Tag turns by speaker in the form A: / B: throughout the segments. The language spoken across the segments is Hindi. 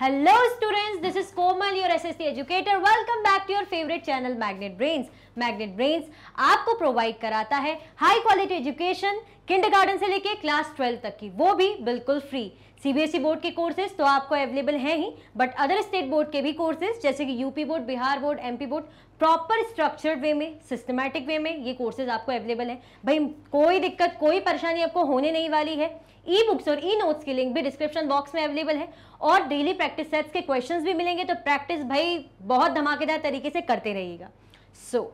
A: Hello students this is Komal your SST educator welcome back to your favourite channel magnet Brains. Magnet Brains आपको प्रोवाइड कराता है हाई क्वालिटी एजुकेशन किंडरगार्टन से लेके क्लास ट्वेल्व तक की वो भी बिल्कुल फ्री सीबीएसई बोर्ड के कोर्सेज तो आपको अवेलेबल हैं ही बट अदर स्टेट बोर्ड के भी कोर्सेज जैसे कि UP board Bihar board MP board proper structured way में सिस्टमैटिक वे में ये कोर्सेज आपको अवेलेबल हैं भाई कोई दिक्कत कोई परेशानी आपको होने नहीं वाली है ई बुक्स और ई नोट्स की लिंक भी डिस्क्रिप्शन बॉक्स में अवेलेबल है और डेली प्रैक्टिस सेट्स के क्वेश्चन भी मिलेंगे तो प्रैक्टिस भाई बहुत धमाकेदार तरीके से करते रहिएगा सो so,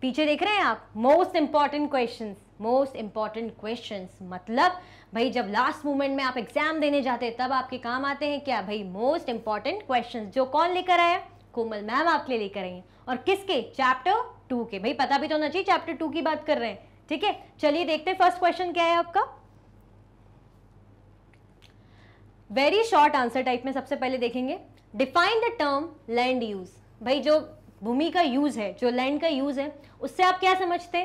A: पीछे देख रहे हैं आप most important question most important question मतलब भाई जब लास्ट मोमेंट में आप एग्जाम देने जाते हैं तब आपके काम आते हैं क्या भाई मोस्ट इंपॉर्टेंट क्वेश्चन जो कौन लेकर आया कोमल मैम आपके लिए लेकर आई और किसके चैप्टर टू के भाई पता भी तो होना चाहिए चैप्टर टू की बात कर रहे हैं ठीक है चलिए देखते हैं फर्स्ट क्वेश्चन क्या है आपका वेरी शॉर्ट आंसर टाइप में सबसे पहले देखेंगे define the term land use भाई जो भूमि का यूज है जो लैंड का यूज है उससे आप क्या समझते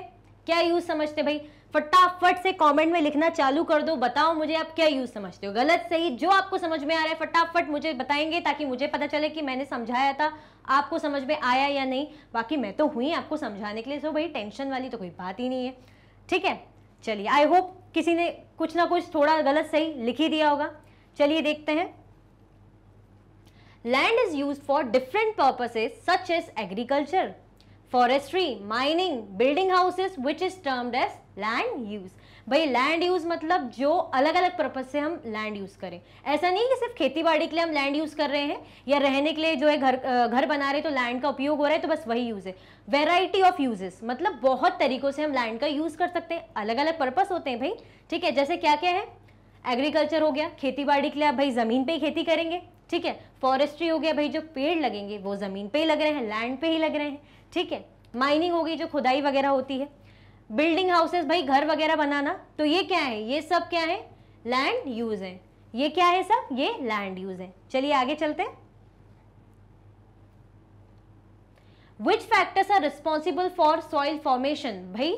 A: क्या यूज समझते भाई फटाफट से कमेंट में लिखना चालू कर दो बताओ मुझे आप क्या यूज समझते हो गलत सही जो आपको समझ में आ रहा है फटाफट मुझे बताएंगे ताकि मुझे पता चले कि मैंने समझाया था आपको समझ में आया या नहीं बाकी मैं तो हुई आपको समझाने के लिए सो भाई टेंशन वाली तो कोई बात ही नहीं है ठीक है चलिए आई होप किसी ने कुछ ना कुछ थोड़ा गलत सही लिख ही दिया होगा चलिए देखते हैं land is use for different purposes such as agriculture forestry mining building houses which is termed as land use भाई लैंड यूज मतलब जो अलग अलग पर्पज से हम लैंड यूज करें ऐसा नहीं कि सिर्फ खेती बाड़ी के लिए हम लैंड यूज कर रहे हैं या रहने के लिए जो है घर घर बना रहे तो लैंड का उपयोग हो रहा है तो बस वही यूज है वेराइटी ऑफ यूजेस मतलब बहुत तरीकों से हम लैंड का यूज कर सकते हैं अलग अलग पर्पज होते हैं भाई ठीक है जैसे क्या क्या है एग्रीकल्चर हो गया खेती बाड़ी के लिए आप भाई ज़मीन पे ही खेती करेंगे ठीक है फॉरेस्ट्री हो गया भाई जो पेड़ लगेंगे वो ज़मीन पे ही लग रहे हैं लैंड पे ही लग रहे हैं ठीक है माइनिंग हो गई जो खुदाई वगैरह होती है बिल्डिंग हाउसेस भाई घर वगैरह बनाना तो ये क्या है ये सब क्या है लैंड यूज़ है ये क्या है सब ये लैंड यूज़ है चलिए आगे चलते हैं which factors are responsible for soil formation भाई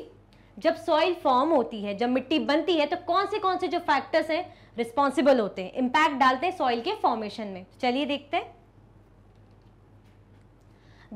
A: जब सॉइल फॉर्म होती है जब मिट्टी बनती है तो कौन से कौन से जो फैक्टर्स हैं रिस्पॉन्सिबल होते हैं इम्पैक्ट डालते हैं सॉइल के फॉर्मेशन में चलिए देखते हैं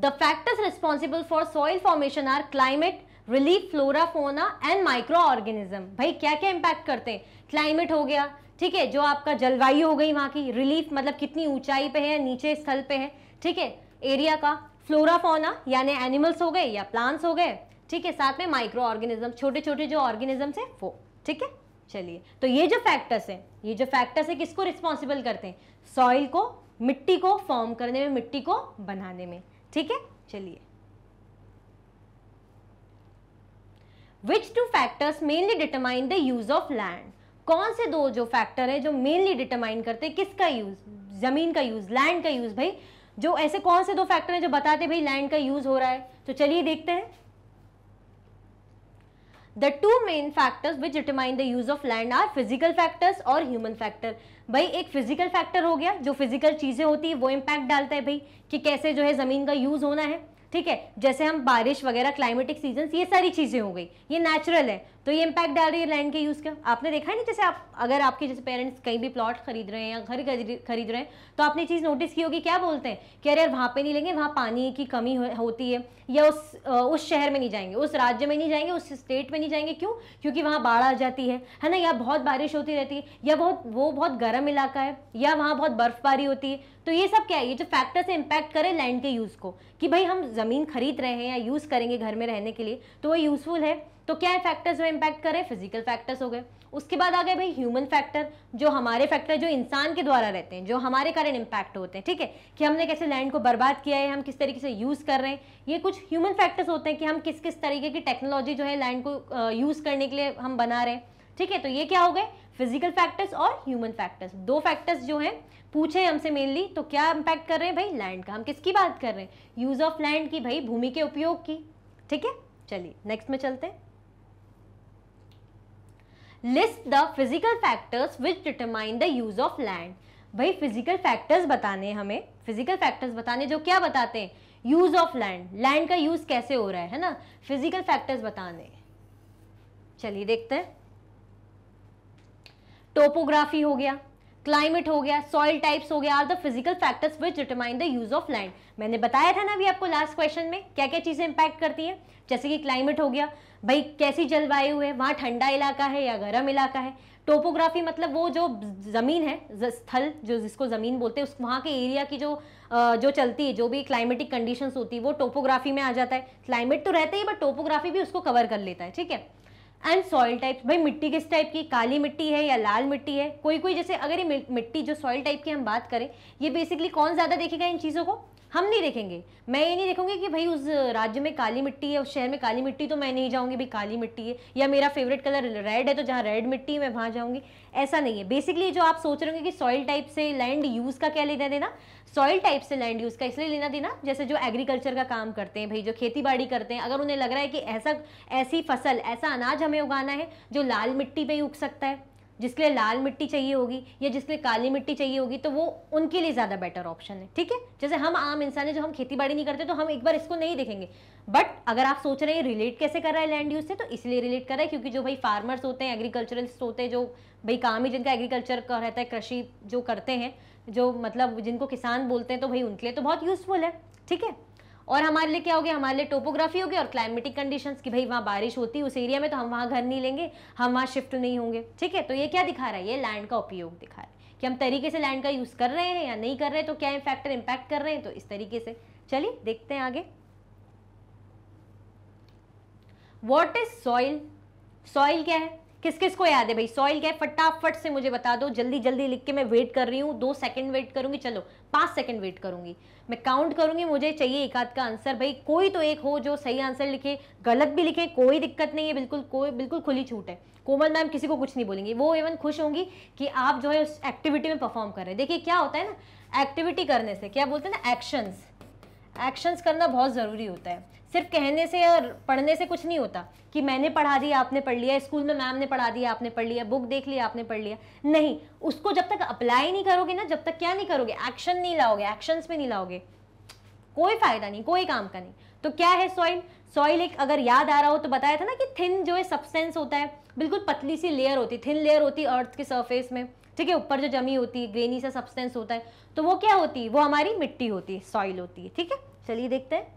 A: the factors responsible for soil formation are climate relief flora fauna and microorganism भाई क्या क्या इम्पैक्ट करते हैं क्लाइमेट हो गया ठीक है जो आपका जलवायु हो गई वहाँ की रिलीफ मतलब कितनी ऊंचाई पे है नीचे स्थल पे है ठीक है एरिया का फ्लोरा फोना यानी एनिमल्स हो गए या प्लांट्स हो गए ठीक है साथ में माइक्रो ऑर्गेनिज्म छोटे छोटे जो ऑर्गेनिजम्स हैं वो ठीक है चलिए तो ये जो फैक्टर्स हैं ये जो फैक्टर्स हैं किसको रिस्पॉन्सिबल करते हैं सॉइल को मिट्टी को फॉर्म करने में मिट्टी को बनाने में ठीक है चलिए which two factors mainly determine the use of land कौन से दो जो फैक्टर है जो मेनली डिटरमाइन करते हैं किसका यूज जमीन का यूज लैंड का यूज भाई जो ऐसे कौन से दो फैक्टर हैं जो बताते भाई लैंड का यूज हो रहा है तो चलिए देखते हैं the two main factors which determine the use of land are physical factors और ह्यूमन फैक्टर भाई एक फिजिकल फैक्टर हो गया जो फिजिकल चीज़ें होती है वो इम्पैक्ट डालता है भाई कि कैसे जो है ज़मीन का यूज़ होना है ठीक है जैसे हम बारिश वगैरह क्लाइमेटिक सीजन ये सारी चीज़ें हो गई ये नेचुरल है तो ये इम्पैक्ट डाल रही है लैंड के यूज़ का आपने देखा है ना जैसे आप अगर आपके जैसे पेरेंट्स कहीं भी प्लॉट खरीद रहे हैं या घर खरीद रहे हैं तो आपने चीज़ नोटिस की होगी क्या बोलते हैं कि अरे यार वहां पे नहीं लेंगे वहां पानी की कमी हो, होती है या उस उस शहर में नहीं जाएंगे उस राज्य में नहीं जाएंगे उस स्टेट में नहीं जाएंगे क्यों क्योंकि वहां बाढ़ आ जाती है है ना या बहुत बारिश होती रहती है या बहुत वो बहुत गर्म इलाका है या वहां बहुत बर्फबारी होती है तो ये सब क्या है ये जो फैक्टर्स इम्पैक्ट करें लैंड के यूज़ को कि भाई हम ज़मीन खरीद रहे हैं या यूज़ करेंगे घर में रहने के लिए तो वो यूज़फुल है तो क्या है फैक्टर्स जो इम्पैक्ट करें फिजिकल फैक्टर्स हो गए उसके बाद आ गए भाई ह्यूमन फैक्टर जो हमारे फैक्टर जो इंसान के द्वारा रहते हैं जो हमारे कारण इम्पैक्ट होते हैं ठीक है कि हमने कैसे लैंड को बर्बाद किया है हम किस तरीके से यूज़ कर रहे हैं ये कुछ ह्यूमन फैक्टर्स होते हैं कि हम किस किस तरीके की टेक्नोलॉजी जो है लैंड को यूज़ करने के लिए हम बना रहे हैं ठीक है तो ये क्या हो गए फिजिकल फैक्टर्स और ह्यूमन फैक्टर्स दो फैक्टर्स जो हैं पूछे हमसे मेनली तो क्या इम्पैक्ट कर रहे हैं भाई लैंड का हम किसकी बात कर रहे हैं यूज ऑफ लैंड की भाई भूमि के उपयोग की ठीक है चलिए नेक्स्ट में चलते हैं list the physical factors which determine the use of land भाई फिजिकल फैक्टर्स बताने हमें फिजिकल फैक्टर्स बताने जो क्या बताते हैं यूज ऑफ लैंड लैंड का यूज कैसे हो रहा है है ना फिजिकल फैक्टर्स बताने चलिए देखते हैं टोपोग्राफी हो गया क्लाइमेट हो गया सॉइल टाइप्स हो गया are the physical factors which determine the use of land मैंने बताया था ना अभी आपको लास्ट क्वेश्चन में क्या क्या चीज़ें इंपैक्ट करती हैं जैसे कि क्लाइमेट हो गया भाई कैसी जलवायु है वहाँ ठंडा इलाका है या गर्म इलाका है टोपोग्राफी मतलब वो जो ज़मीन है स्थल जो जिसको ज़मीन बोलते हैं उस वहाँ के एरिया की जो जो चलती है जो भी क्लाइमेटिक कंडीशंस होती है वो टोपोग्राफी में आ जाता है क्लाइमेट तो रहता ही बट टोपोग्राफी भी उसको कवर कर लेता है ठीक है एंड सॉइल टाइप भाई मिट्टी किस टाइप की काली मिट्टी है या लाल मिट्टी है कोई कोई जैसे अगर ये मिट्टी जो सॉइल टाइप की हम बात करें ये बेसिकली कौन ज़्यादा देखेगा इन चीज़ों को हम नहीं देखेंगे मैं ये नहीं देखूंगी कि भाई उस राज्य में काली मिट्टी है उस शहर में काली मिट्टी तो मैं नहीं जाऊंगी भाई काली मिट्टी है या मेरा फेवरेट कलर रेड है तो जहाँ रेड मिट्टी है मैं वहाँ जाऊँगी ऐसा नहीं है बेसिकली जो आप सोच रहे होंगे कि सॉइल टाइप से लैंड यूज़ का क्या लेना देना सॉइल टाइप से लैंड यूज़ का इसलिए लेना देना जैसे जो एग्रीकल्चर का काम करते हैं भाई जो खेती बाड़ी करते हैं अगर उन्हें लग रहा है कि ऐसा ऐसी फसल ऐसा अनाज हमें उगाना है जो लाल मिट्टी पर ही उग सकता है जिसके लिए लाल मिट्टी चाहिए होगी या जिसके लिए काली मिट्टी चाहिए होगी तो वो उनके लिए ज़्यादा बेटर ऑप्शन है ठीक है जैसे हम आम इंसान है जो हम खेती बाड़ी नहीं करते तो हम एक बार इसको नहीं देखेंगे बट अगर आप सोच रहे हैं रिलेट कैसे कर रहा है लैंड यूज से तो इसलिए रिलेट कर रहा है क्योंकि जो भाई फार्मर्स होते हैं एग्रीकल्चरल्स होते हैं जो भाई काम ही जिनका एग्रीकल्चर का रहता है कृषि जो करते हैं जो मतलब जिनको किसान बोलते हैं तो भाई उनके लिए तो बहुत यूज़फुल है ठीक है और हमारे लिए क्या हो गया हमारे लिए टोपोग्राफी होगी और क्लाइमेटिक कंडीशंस कि भाई वहाँ बारिश होती है उस एरिया में तो हम वहाँ घर नहीं लेंगे हम वहाँ शिफ्ट नहीं होंगे ठीक है तो ये क्या दिखा रहा है ये लैंड का उपयोग दिखा रहा है कि हम तरीके से लैंड का यूज़ कर रहे हैं या नहीं कर रहे हैं तो क्या फैक्टर इम्पैक्ट कर रहे हैं तो इस तरीके से चलिए देखते हैं आगे वॉट इज सॉइल सॉइल क्या है किस किस को याद है भाई सॉइल क्या है फटाफट से मुझे बता दो जल्दी जल्दी लिख के मैं वेट कर रही हूँ दो सेकंड वेट करूंगी चलो पांच सेकंड वेट करूंगी मैं काउंट करूंगी मुझे चाहिए एक आध का आंसर भाई कोई तो एक हो जो सही आंसर लिखे गलत भी लिखे कोई दिक्कत नहीं है बिल्कुल कोई बिल्कुल खुली छूट है कोमल मैम किसी को कुछ नहीं बोलेंगी वो इवन खुश होंगी कि आप जो है उस एक्टिविटी में परफॉर्म कर रहे हैं देखिए क्या होता है ना एक्टिविटी करने से क्या बोलते हैं ना एक्शंस एक्शंस करना बहुत ज़रूरी होता है सिर्फ कहने से या पढ़ने से कुछ नहीं होता कि मैंने पढ़ा दिया आपने पढ़ लिया स्कूल में मैम ने पढ़ा दिया आपने पढ़ लिया बुक देख लिया आपने पढ़ लिया नहीं उसको जब तक अप्लाई नहीं करोगे ना जब तक क्या नहीं करोगे एक्शन नहीं लाओगे एक्शंस में नहीं लाओगे कोई फ़ायदा नहीं कोई काम का नहीं तो क्या है सॉइल सॉइल एक अगर याद आ रहा हो तो बताया था ना कि थिन जो है सब्सटेंस होता है बिल्कुल पतली सी लेयर होती थिन लेयर होती अर्थ के सरफेस में ठीक है ऊपर जो जमी होती है ग्रेनी सा सब्सटेंस होता है तो वो क्या होती है वो हमारी मिट्टी होती है सॉइल होती है ठीक है चलिए देखते हैं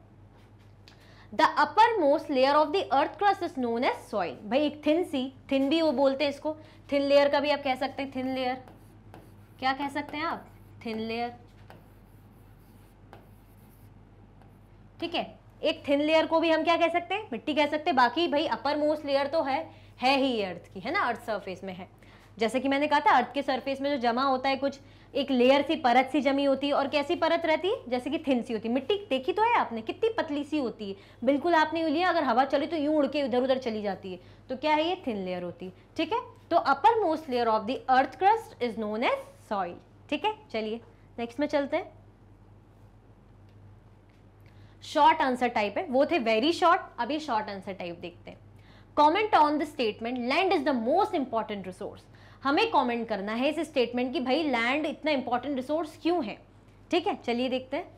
A: the upper most layer of the earth crust is known as soil भाई एक थिन सी थिन भी वो बोलते हैं इसको थिन लेयर का भी आप कह सकते हैं थिन लेयर क्या कह सकते हैं आप थिन लेयर ठीक है एक थिन लेयर को भी हम क्या कह सकते हैं मिट्टी कह सकते हैं बाकी भाई अपर मोस्ट लेयर तो है है ही अर्थ की है ना अर्थ सरफेस में है जैसे कि मैंने कहा था अर्थ के सरफेस में जो जमा होता है कुछ एक लेयर सी परत सी जमी होती है और कैसी परत रहती है जैसे कि थिन सी होती है मिट्टी देखी तो है आपने कितनी पतली सी होती है बिल्कुल आपने यू लिया अगर हवा चली तो यूं उड़ के इधर उधर चली जाती है तो क्या है ये थिन लेयर होती है ठीक है तो upper most layer of the earth crust is known as soil ठीक है चलिए नेक्स्ट में चलते हैं शॉर्ट आंसर टाइप है वो थे वेरी शॉर्ट अभी शॉर्ट आंसर टाइप देखते हैं comment on the statement land is the most important resource हमें कमेंट करना है इस स्टेटमेंट की भाई लैंड इतना इंपॉर्टेंट रिसोर्स क्यों है ठीक है चलिए देखते हैं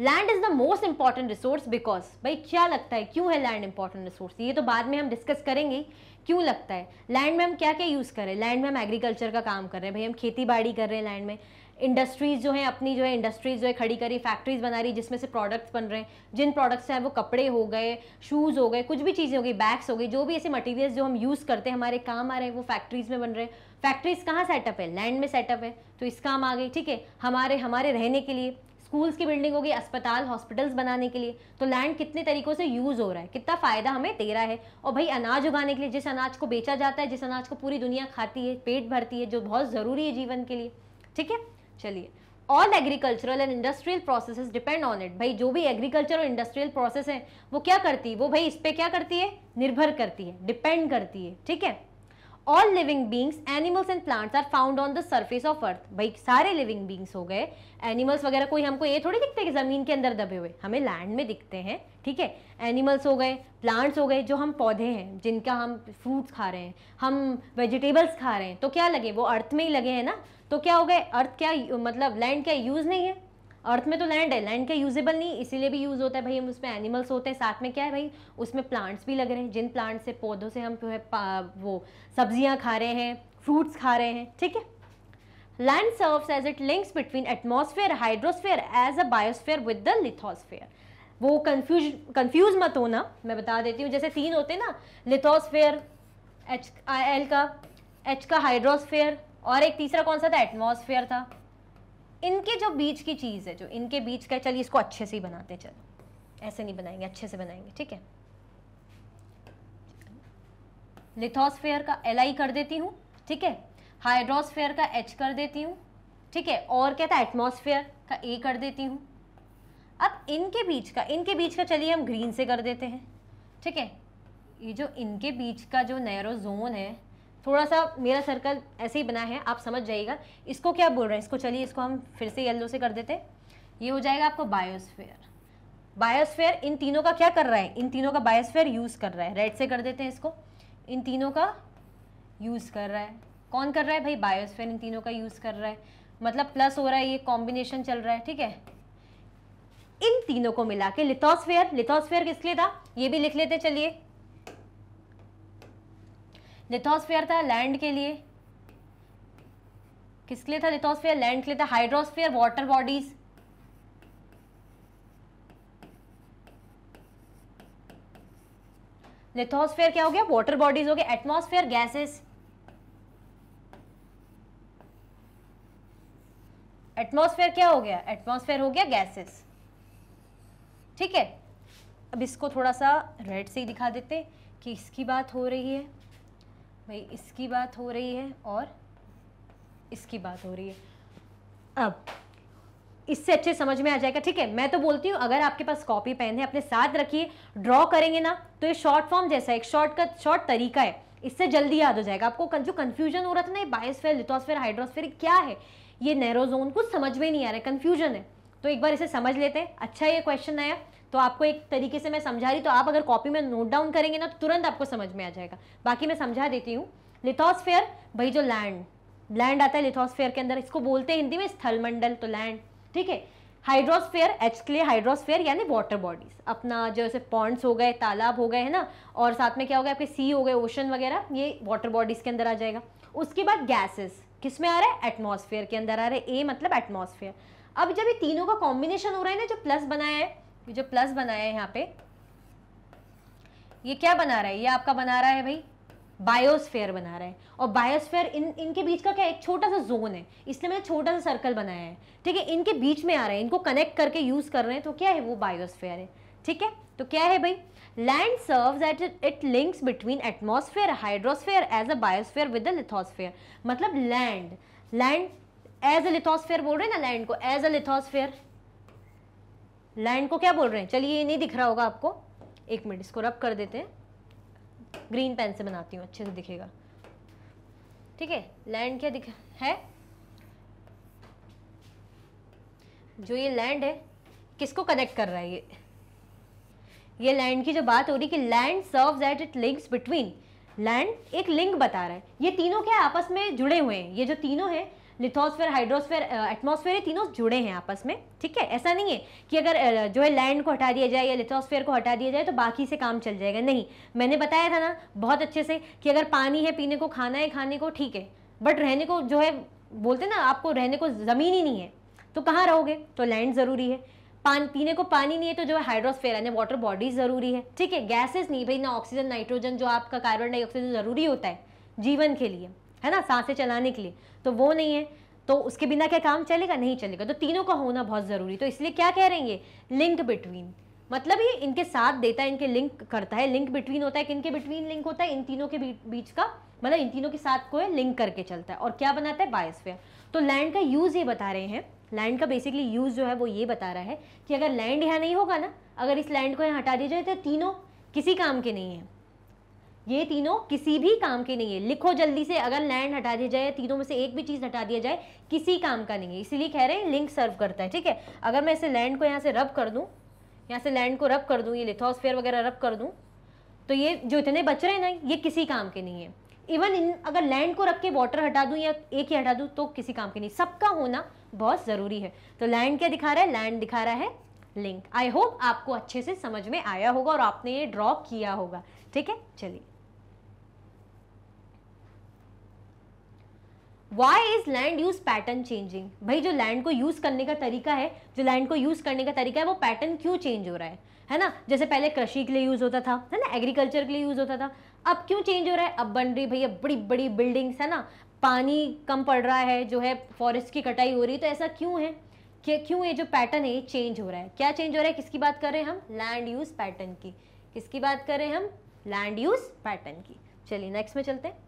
A: land is the most important resource because भाई क्या लगता है क्यों है लैंड इंपॉर्टेंट रिसोर्स ये तो बाद में हम डिस्कस करेंगे क्यों लगता है लैंड में हम क्या क्या यूज़ कर रहे हैं लैंड में हम एग्रीकल्चर का काम कर रहे हैं भाई हम खेती बाड़ी कर रहे हैं लैंड में इंडस्ट्रीज़ जो हैं अपनी जो है इंडस्ट्रीज़ जो है खड़ी करी फैक्ट्रीज़ बना रही जिसमें से प्रोडक्ट्स बन रहे हैं जिन प्रोडक्ट्स हैं वो कपड़े हो गए शूज़ हो गए कुछ भी चीज़ें हो गई बैग्स हो गई जो भी ऐसे मटेरियल्स जो हम यूज़ करते हैं हमारे काम आ रहे हैं वो फैक्ट्रीज़ में बन रहे हैं फैक्ट्रीज़ कहाँ सेटअप है लैंड में सेटअप है तो इस काम आ गई ठीक है हमारे हमारे रहने के लिए स्कूल्स की बिल्डिंग होगी अस्पताल हॉस्पिटल्स बनाने के लिए तो लैंड कितने तरीकों से यूज़ हो रहा है कितना फ़ायदा हमें दे रहा है और भाई अनाज उगाने के लिए जिस अनाज को बेचा जाता है जिस अनाज को पूरी दुनिया खाती है पेट भरती है जो बहुत ज़रूरी है जीवन के लिए ठीक है चलिए all agricultural and industrial process depend on it भाई जो भी एग्रीकल्चर और इंडस्ट्रियल प्रोसेस है वो क्या करती है वो भाई इस पर क्या करती है निर्भर करती है डिपेंड करती है ठीक है all living beings animals and plants are found on the surface of earth भाई सारे लिविंग बींग्स हो गए एनिमल्स वगैरह कोई हमको ये थोड़ी दिखते हैं कि ज़मीन के अंदर दबे हुए हमें लैंड में दिखते हैं ठीक है एनिमल्स हो गए प्लांट्स हो गए जो हम पौधे हैं जिनका हम फ्रूट्स खा रहे हैं हम वेजिटेबल्स खा रहे हैं तो क्या लगे वो अर्थ में ही लगे हैं ना तो क्या हो गए अर्थ क्या मतलब लैंड क्या यूज़ नहीं है अर्थ में तो लैंड है लैंड क्या यूजेबल नहीं इसीलिए भी यूज़ होता है भाई हम उसमें एनिमल्स होते हैं साथ में क्या है भाई उसमें प्लांट्स भी लग रहे हैं जिन प्लांट से पौधों से हम जो है वो सब्जियाँ खा रहे हैं फ्रूट्स खा रहे हैं ठीक है land serves as it links between atmosphere hydrosphere as a biosphere with the lithosphere वो कन्फ्यूज कन्फ्यूज मत होना मैं बता देती हूँ जैसे तीन होते ना लिथोसफेयर एच एल का एच का हाइड्रोस्फेयर और एक तीसरा कौन सा था एटमोसफेयर था इनके जो बीच की चीज़ है जो इनके बीच का चलिए इसको अच्छे से ही बनाते चलो ऐसे नहीं बनाएंगे अच्छे से बनाएंगे ठीक है लिथोस्फेयर का एल आई कर देती हूँ ठीक है हाइड्रोस्फेयर का एच कर देती हूँ ठीक है और क्या था एटमोसफेयर का ए कर देती हूँ अब इनके बीच का इनके बीच का चलिए हम ग्रीन से कर देते हैं ठीक है ये जो इनके बीच का जो नैरो जोन है थोड़ा सा मेरा सर्कल ऐसे ही बना है आप समझ जाइएगा इसको क्या बोल रहे हैं इसको चलिए इसको हम फिर से येल्लो से कर देते ये हो जाएगा आपको बायोस्फेयर बायोस्फेयर इन तीनों का क्या कर रहा है इन तीनों का बायोस्फेयर यूज़ कर रहा है रेड से कर देते हैं इसको इन तीनों का यूज़ कर रहा है कौन कर रहा है भाई बायोस्फेयर इन तीनों का यूज़ कर रहा है मतलब प्लस हो रहा है ये कॉम्बिनेशन चल रहा है ठीक है इन तीनों को मिला के लिथोस्फेयर लिथोस्फेयर किसके लिए था ये भी लिख लेते चलिए लिथोस्फेयर था लैंड के लिए किसके लिए था लिथोस्फेयर लैंड के लिए था हाइड्रोस्फेयर वाटर बॉडीज लिथोस्फेयर क्या हो गया वाटर बॉडीज हो गया एटमॉस्फेयर गैसेस एटमॉस्फेयर क्या हो गया एटमॉस्फेयर हो गया गैसेस ठीक है अब इसको थोड़ा सा रेड से ही दिखा देते कि इसकी बात हो रही है भाई इसकी बात हो रही है और इसकी बात हो रही है अब इससे अच्छे समझ में आ जाएगा ठीक है मैं तो बोलती हूँ अगर आपके पास कॉपी पेन है अपने साथ रखिए ड्रॉ करेंगे ना तो ये शॉर्ट फॉर्म जैसा एक शॉर्ट का शॉर्ट तरीका है इससे जल्दी याद हो जाएगा आपको जो कन्फ्यूजन हो रहा था ना ये बायोस्फेयर लिथोस्फेयर हाइड्रोस्फेयर क्या है ये नैरोजोन कुछ समझ में नहीं आ रहा है कन्फ्यूजन है तो एक बार इसे समझ लेते हैं अच्छा ये क्वेश्चन आया तो आपको एक तरीके से मैं समझा रही तो आप अगर कॉपी में नोट डाउन करेंगे ना तो तुरंत आपको समझ में आ जाएगा बाकी मैं समझा देती हूँ लिथोसफेयर भाई जो लैंड लैंड आता है लिथोसफेयर के अंदर इसको बोलते हैं हिंदी में स्थलमंडल तो लैंड ठीक है हाइड्रोस्फेयर एच के लिए हाइड्रोस्फेयर यानी वाटर बॉडीज अपना जैसे पॉन्ड्स हो गए तालाब हो गए है ना और साथ में क्या हो गया आपके सी हो गए ओशन वगैरह ये वाटर बॉडीज के अंदर आ जाएगा उसके बाद गैसेस किस में आ रहा है एटमोसफेयर के अंदर आ रहा है ए मतलब एटमोसफेयर अब जब ये तीनों का कॉम्बिनेशन हो रहा है ना जो प्लस बनाया है ये जो प्लस बनाया है यहाँ पे ये क्या बना रहा है ये आपका बना रहा है भाई बायोस्फेयर बना रहा है और बायोस्फेयर इन इनके बीच का क्या एक छोटा सा जोन है इसलिए मैंने छोटा सा सर्कल बनाया है ठीक है इनके बीच में आ रहा है इनको कनेक्ट करके यूज़ कर रहे हैं तो क्या है वो बायोस्फेयर है ठीक है तो क्या है भाई land serve at it links between atmosphere hydrosphere as a biosphere with a मतलब land land as a lithosphere बोल रहे हैं ना लैंड को एज अ लिथोस्फेयर लैंड को क्या बोल रहे हैं चलिए ये नहीं दिख रहा होगा आपको एक मिनट इसको रब कर देते हैं ग्रीन पेन से बनाती हूँ अच्छे से दिखेगा ठीक है लैंड क्या दिख है जो ये लैंड है किसको कनेक्ट कर रहा है ये ये लैंड की जो बात हो रही कि land serve at it links between land एक लिंक बता रहा है ये तीनों क्या आपस में जुड़े हुए हैं ये जो तीनों हैं लिथोस्फेयर हाइड्रोस्फेयर एटमोसफेयर ये तीनों जुड़े हैं आपस में ठीक है ऐसा नहीं है कि अगर जो है लैंड को हटा दिया जाए या लिथोस्फेयर को हटा दिया जाए तो बाकी से काम चल जाएगा नहीं मैंने बताया था ना बहुत अच्छे से कि अगर पानी है पीने को खाना है खाने को ठीक है बट रहने को जो है बोलते ना आपको रहने को ज़मीन ही नहीं है तो कहाँ रहोगे तो लैंड ज़रूरी है पान पीने को पानी नहीं है तो जो है हाइड्रोस्फेयर यानी वाटर बॉडीज ज़रूरी है ठीक है गैसेस नहीं भाई ना ऑक्सीजन नाइट्रोजन जो आपका कार्बन डाइऑक्साइड ज़रूरी होता है जीवन के लिए है ना सांसें चलाने के लिए तो वो नहीं है तो उसके बिना क्या काम चलेगा नहीं चलेगा तो तीनों का होना बहुत ज़रूरी तो इसलिए क्या कह रहे हैं ये लिंक बिटवीन मतलब ये इनके साथ देता है इनके लिंक करता है लिंक बिटवीन होता है किनके बिटवीन लिंक होता है इन तीनों के बीच का मतलब इन तीनों के साथ को लिंक करके चलता है और क्या बनाता है बायोस्फीयर तो लैंड का यूज़ ये बता रहे हैं लैंड का बेसिकली यूज़ जो है वो ये बता रहा है कि अगर लैंड यहाँ नहीं होगा ना अगर इस लैंड को यहाँ हटा दिया जाए तो तीनों किसी काम के नहीं है ये तीनों किसी भी काम के नहीं है लिखो जल्दी से अगर लैंड हटा दिया जाए तीनों में से एक भी चीज़ हटा दिया जाए किसी काम का नहीं है इसीलिए कह रहे हैं लिंक सर्व करता है ठीक है अगर मैं इसे लैंड को यहाँ से रब कर दूँ यहाँ से लैंड को रब कर दूँ ये लिथोसफेयर वगैरह रब कर दूँ तो ये जो इतने बच रहे हैं ना ये किसी काम के नहीं है इवन इन अगर लैंड को रख के वाटर हटा दूँ या एक ही हटा दूँ तो किसी काम के नहीं सबका होना बहुत ज़रूरी है तो लैंड क्या दिखा रहा है लैंड दिखा रहा है लिंक आई होप आपको अच्छे से समझ में आया होगा और आपने ये ड्रॉ किया होगा ठीक है चलिए why is land use pattern changing भाई जो लैंड को यूज करने का तरीका है जो लैंड को यूज करने का तरीका है वो पैटर्न क्यों चेंज हो रहा है है ना जैसे पहले कृषि के लिए यूज होता था है ना एग्रीकल्चर के लिए यूज होता था अब क्यों चेंज हो रहा है अब बन रही भैया बड़ी बड़ी बिल्डिंग्स है ना पानी कम पड़ रहा है जो है फॉरेस्ट की कटाई हो रही तो ऐसा क्यों है क्यों ये जो पैटर्न है ये चेंज हो रहा है क्या चेंज हो रहा है किसकी बात कर रहे हैं हम लैंड यूज पैटर्न की किसकी बात कर रहे हैं हम लैंड यूज पैटर्न की चलिए नेक्स्ट में चलते हैं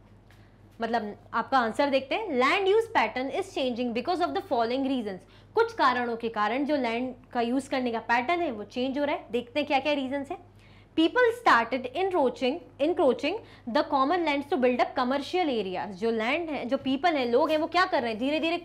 A: मतलब आपका आंसर देखते हैं land use pattern is changing because of the following reasons कुछ कारणों के कारण जो लैंड का यूज करने का पैटर्न है वो चेंज हो रहा है देखते हैं क्या क्या रीजंस है people started encroaching encroaching the common land to build up commercial area जो लैंड है जो पीपल है लोग हैं वो क्या कर रहे हैं धीरे धीरे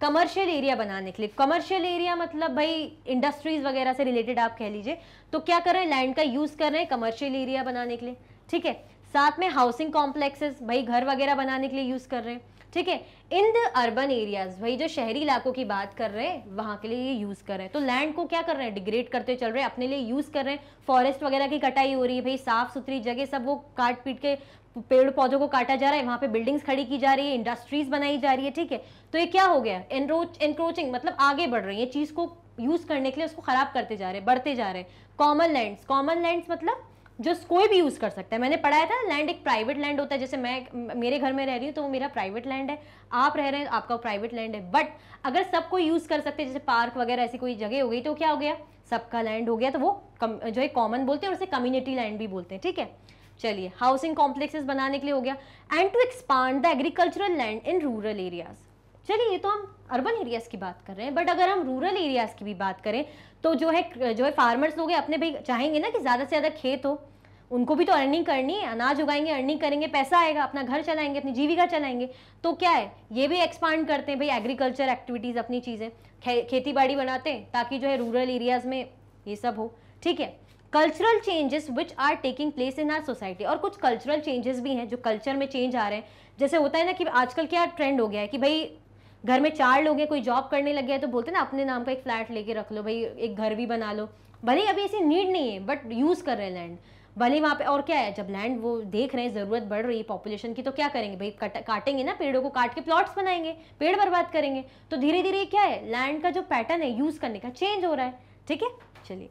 A: कमर्शियल एरिया बनाने के लिए कमर्शियल एरिया मतलब भाई इंडस्ट्रीज वगैरह से रिलेटेड आप कह लीजिए तो क्या कर रहे हैं लैंड का यूज़ कर रहे हैं कमर्शियल एरिया बनाने के लिए ठीक है साथ में हाउसिंग कॉम्प्लेक्सेस भाई घर वगैरह बनाने के लिए यूज़ कर रहे हैं ठीक है इन द अर्बन एरियाज भाई जो शहरी इलाकों की बात कर रहे हैं वहां के लिए ये यूज़ कर रहे हैं तो लैंड को क्या कर रहे हैं डिग्रेड करते चल रहे हैं अपने लिए यूज़ कर रहे हैं फॉरेस्ट वगैरह की कटाई हो रही है भाई साफ़ सुथरी जगह सब वो काट पीट के पेड़ पौधों को काटा जा रहा है वहां पे बिल्डिंग्स खड़ी की जा रही है इंडस्ट्रीज बनाई जा रही है ठीक है तो ये क्या हो गया एनरोच एनक्रोचिंग मतलब आगे बढ़ रही है चीज़ को यूज़ करने के लिए उसको ख़राब करते जा रहे हैं बढ़ते जा रहे हैं कॉमन लैंड्स कॉमन लैंड्स मतलब जो कोई भी यूज़ कर सकता है मैंने पढ़ाया था लैंड एक प्राइवेट लैंड होता है जैसे मैं मेरे घर में रह रही हूँ तो वो मेरा प्राइवेट लैंड है आप रह रहे हैं आपका प्राइवेट लैंड है बट अगर सब कोई यूज़ कर सकते हैं जैसे पार्क वगैरह ऐसी कोई जगह हो गई तो क्या हो गया सबका लैंड हो गया तो वो कम, जो है कॉमन बोलते हैं और उसे कम्युनिटी लैंड भी बोलते हैं ठीक है चलिए हाउसिंग कॉम्प्लेक्सेस बनाने के लिए हो गया and to expand the agricultural land in rural areas चलिए ये तो हम अर्बन एरियाज़ की बात कर रहे हैं बट अगर हम रूरल एरियाज़ की भी बात करें तो जो है जो है फार्मर्स लोग अपने भाई चाहेंगे ना कि ज़्यादा से ज़्यादा खेत हो उनको भी तो अर्निंग करनी है अनाज उगाएंगे अर्निंग करेंगे पैसा आएगा अपना घर चलाएंगे अपनी जीविका चलाएंगे तो क्या है ये भी एक्सपांड करते हैं भाई एग्रीकल्चर एक्टिविटीज़ अपनी चीज़ें खे, खेती बाड़ी बनाते हैं ताकि जो है रूरल एरियाज़ में ये सब हो ठीक है cultural changes which are taking place in our society और कुछ कल्चरल चेंजेस भी हैं जो कल्चर में चेंज आ रहे हैं जैसे होता है ना कि आजकल क्या ट्रेंड हो गया है कि भाई घर में चार लोग हैं कोई जॉब करने लग गया है तो बोलते ना अपने नाम का एक फ्लैट लेके रख लो भाई एक घर भी बना लो भले ही अभी ऐसी नीड नहीं है बट यूज़ कर रहे हैं लैंड भले वहाँ पे और क्या है जब लैंड वो देख रहे हैं ज़रूरत बढ़ रही है पॉपुलेशन की तो क्या करेंगे भाई कट, काटेंगे ना पेड़ों को काट के प्लॉट्स बनाएंगे पेड़ बर्बाद करेंगे तो धीरे धीरे क्या है लैंड का जो पैटर्न है यूज़ करने का चेंज हो रहा है ठीक है चलिए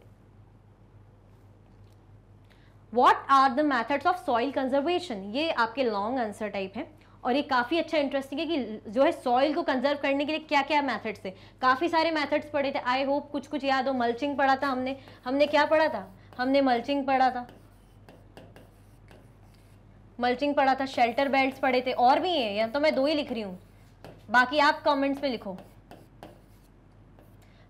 A: what are the methods of soil conservation ये आपके लॉन्ग आंसर टाइप है और ये काफ़ी अच्छा इंटरेस्टिंग है कि जो है सॉइल को कंजर्व करने के लिए क्या क्या मैथड्स है काफ़ी सारे मैथड्स पढ़े थे आई होप कुछ कुछ याद हो मल्चिंग पढ़ा था हमने हमने क्या पढ़ा था हमने मल्चिंग पढ़ा था मल्चिंग पढ़ा था शेल्टर बेल्ट पढ़े थे और भी हैं या तो मैं दो ही लिख रही हूँ बाकी आप कमेंट्स में लिखो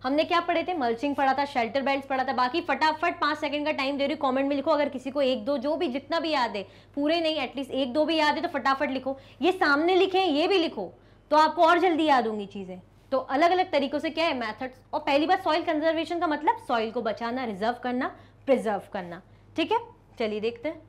A: हमने क्या पढ़े थे मल्चिंग पढ़ा था शेल्टर बेल्ट पढ़ा था बाकी फटाफट पांच सेकंड का टाइम दे रही हूँ कॉमेंट में लिखो अगर किसी को एक दो जो भी जितना भी याद है पूरे नहीं एटलीस्ट एक दो भी याद है तो फटाफट लिखो ये सामने लिखे ये भी लिखो तो आपको और जल्दी याद होंगी चीज़ें तो अलग अलग तरीकों से क्या है मैथड्स और पहली बात सॉइल कंजर्वेशन का मतलब सॉइल को बचाना रिजर्व करना प्रिजर्व करना ठीक है चलिए देखते हैं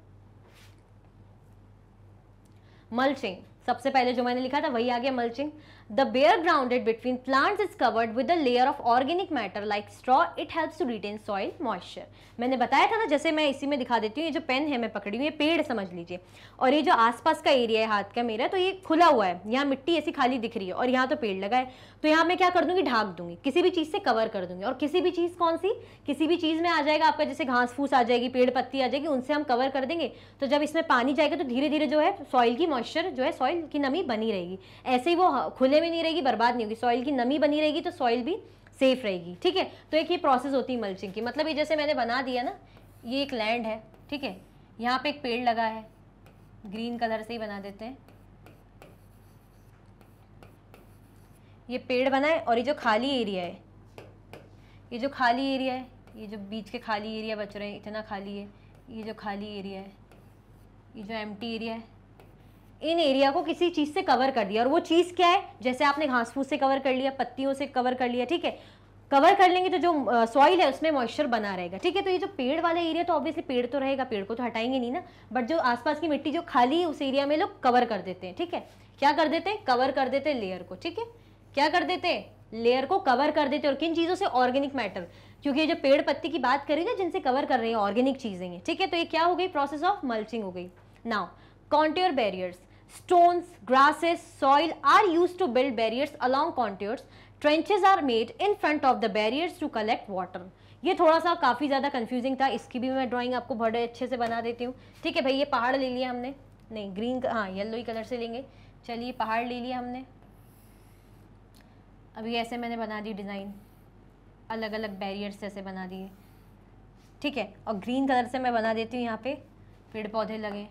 A: मल्चिंग सबसे पहले जो मैंने लिखा था वही आ गया mulching The bare ground between plants is covered with a layer of organic matter like straw. It helps to retain soil moisture. मैंने बताया था ना जैसे मैं इसी में दिखा देती हूँ ये जो पेन है मैं पकड़ी हूँ ये पेड़ समझ लीजिए और ये जो आसपास का एरिया है हाथ का मेरा तो ये खुला हुआ है यहाँ मिट्टी ऐसी खाली दिख रही है और यहाँ तो पेड़ लगा है तो यहाँ मैं क्या कर दूँगी ढाक दूँगी किसी भी चीज़ से कवर कर दूँगी और किसी भी चीज़ कौन सी किसी भी चीज़ में आ जाएगा आपका जैसे घास फूस आ जाएगी पेड़ पत्ती आ जाएगी उनसे हम कवर कर देंगे तो जब इसमें पानी जाएगा तो धीरे धीरे जो है सॉइल की मॉइस्चर जो है सॉइल की नमी बनी रहेगी ऐसे ही वो खुले गीले में नहीं रहेगी बर्बाद नहीं होगी सॉइल की नमी बनी रहेगी तो सॉइल भी सेफ रहेगी ठीक है तो एक ये प्रोसेस होती है मल्चिंग की मतलब ये जैसे मैंने बना दिया ना ये एक लैंड है ठीक है यहाँ पे एक पेड़ लगा है ग्रीन कलर से ही बना देते हैं ये पेड़ बना है और ये जो खाली एरिया है ये जो खाली एरिया है ये जो बीच के खाली एरिया बच रहे हैं इतना खाली है ये जो खाली एरिया है ये जो एम्प्टी एरिया है इन एरिया को किसी चीज़ से कवर कर दिया और वो चीज़ क्या है जैसे आपने घास फूस से कवर कर लिया पत्तियों से कवर कर लिया ठीक है कवर कर लेंगे तो जो सॉइल है उसमें मॉइस्चर बना रहेगा ठीक है तो ये जो पेड़ वाला एरिया तो ऑब्वियसली पेड़ तो रहेगा पेड़ को तो हटाएंगे नहीं ना बट जो आसपास की मिट्टी जो खाली है उस एरिया में लोग कवर कर देते हैं ठीक है क्या कर देते हैं कवर कर देते हैं लेयर को ठीक है क्या कर देते हैं लेयर को कवर कर देते हैं और किन चीज़ों से ऑर्गेनिक मैटर क्योंकि ये जो पेड़ पत्ती की बात ना जिनसे कवर कर रहे हैं ऑर्गेनिक चीज़ें ठीक है तो ये क्या हो गई प्रोसेस ऑफ मल्चिंग हो गई now contour barriers Stones, grasses, soil are used to build barriers along contours. Trenches are made in front of the barriers to collect water. ये थोड़ा सा काफ़ी ज़्यादा कंफ्यूजिंग था इसकी भी मैं ड्राइंग आपको बड़े अच्छे से बना देती हूँ ठीक है भाई ये पहाड़ ले लिया हमने नहीं ग्रीन हाँ येलो ही कलर से लेंगे चलिए पहाड़ ले लिया हमने अभी ऐसे मैंने बना दी डिज़ाइन अलग अलग बैरियर्स ऐसे बना दिए ठीक है और ग्रीन कलर से मैं बना देती हूँ यहाँ पे पेड़ पौधे लगे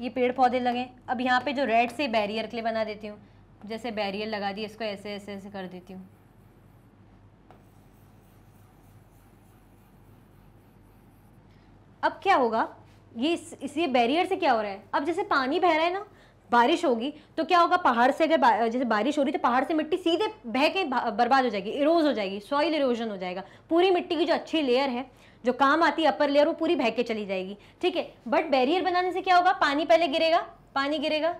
A: ये पेड़ पौधे लगें अब यहाँ पे जो रेड से बैरियर के लिए बना देती हूँ जैसे बैरियर लगा दिए इसको ऐसे ऐसे ऐसे कर देती हूँ अब क्या होगा ये इस, इस ये बैरियर से क्या हो रहा है अब जैसे पानी बह रहा है ना बारिश होगी तो क्या होगा पहाड़ से अगर जैसे बारिश हो रही तो पहाड़ से मिट्टी सीधे बह के बर्बाद हो जाएगी इरोज हो जाएगी सॉइल इरोजन हो जाएगा पूरी मिट्टी की जो अच्छी लेयर है जो काम आती है अपर लेयर वो पूरी बह के चली जाएगी ठीक है बट बैरियर बनाने से क्या होगा पानी पहले गिरेगा पानी गिरेगा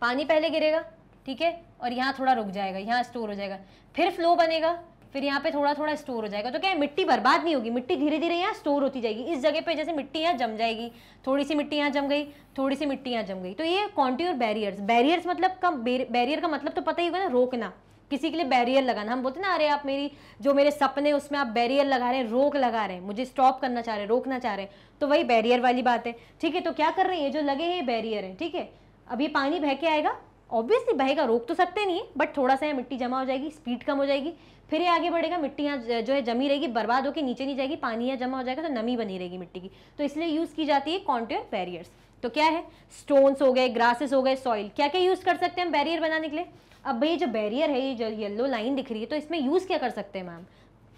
A: पानी पहले गिरेगा ठीक है और यहाँ थोड़ा रुक जाएगा यहाँ स्टोर हो जाएगा फिर फ्लो बनेगा फिर यहाँ पे थोड़ा थोड़ा स्टोर हो जाएगा तो क्या मिट्टी बर्बाद नहीं होगी मिट्टी धीरे धीरे यहाँ स्टोर होती जाएगी इस जगह पे जैसे मिट्टी यहाँ जम जाएगी थोड़ी सी मिट्टी यहाँ जम गई थोड़ी सी मिट्टी यहाँ जम गई तो ये कॉन्ट्योर बैरियर्स बैरियर्स मतलब का बैरियर का मतलब तो पता ही होगा ना रोकना किसी के लिए बैरियर लगाना हम बोलते ना अरे आप मेरी जो मेरे सपने उसमें आप बैरियर लगा रहे हैं रोक लगा रहे हैं मुझे स्टॉप करना चाह रहे हैं रोकना चाह रहे हैं तो वही बैरियर वाली बात है ठीक है तो क्या कर रहे हैं ये जो लगे हैं ये बैरियर है ठीक है अभी पानी बह के आएगा ऑब्वियसली बहेगा रोक तो सकते नहीं है बट थोड़ा सा मिट्टी जमा हो जाएगी स्पीड कम हो जाएगी फिर ये आगे बढ़ेगा मिट्टी यहाँ जो है जमी रहेगी बर्बाद होकर नीचे नहीं जाएगी पानी यहाँ जमा हो जाएगा तो नमी बनी रहेगी मिट्टी की तो इसलिए यूज़ की जाती है कॉन्टेयर बैरियर्स तो क्या है स्टोन्स हो गए ग्रासेस हो गए सॉइल क्या क्या यूज़ कर सकते हैं हम बैरियर बनाने के लिए अब भाई जो बैरियर है ये जो येलो लाइन दिख रही है तो इसमें यूज़ क्या कर सकते हैं मैम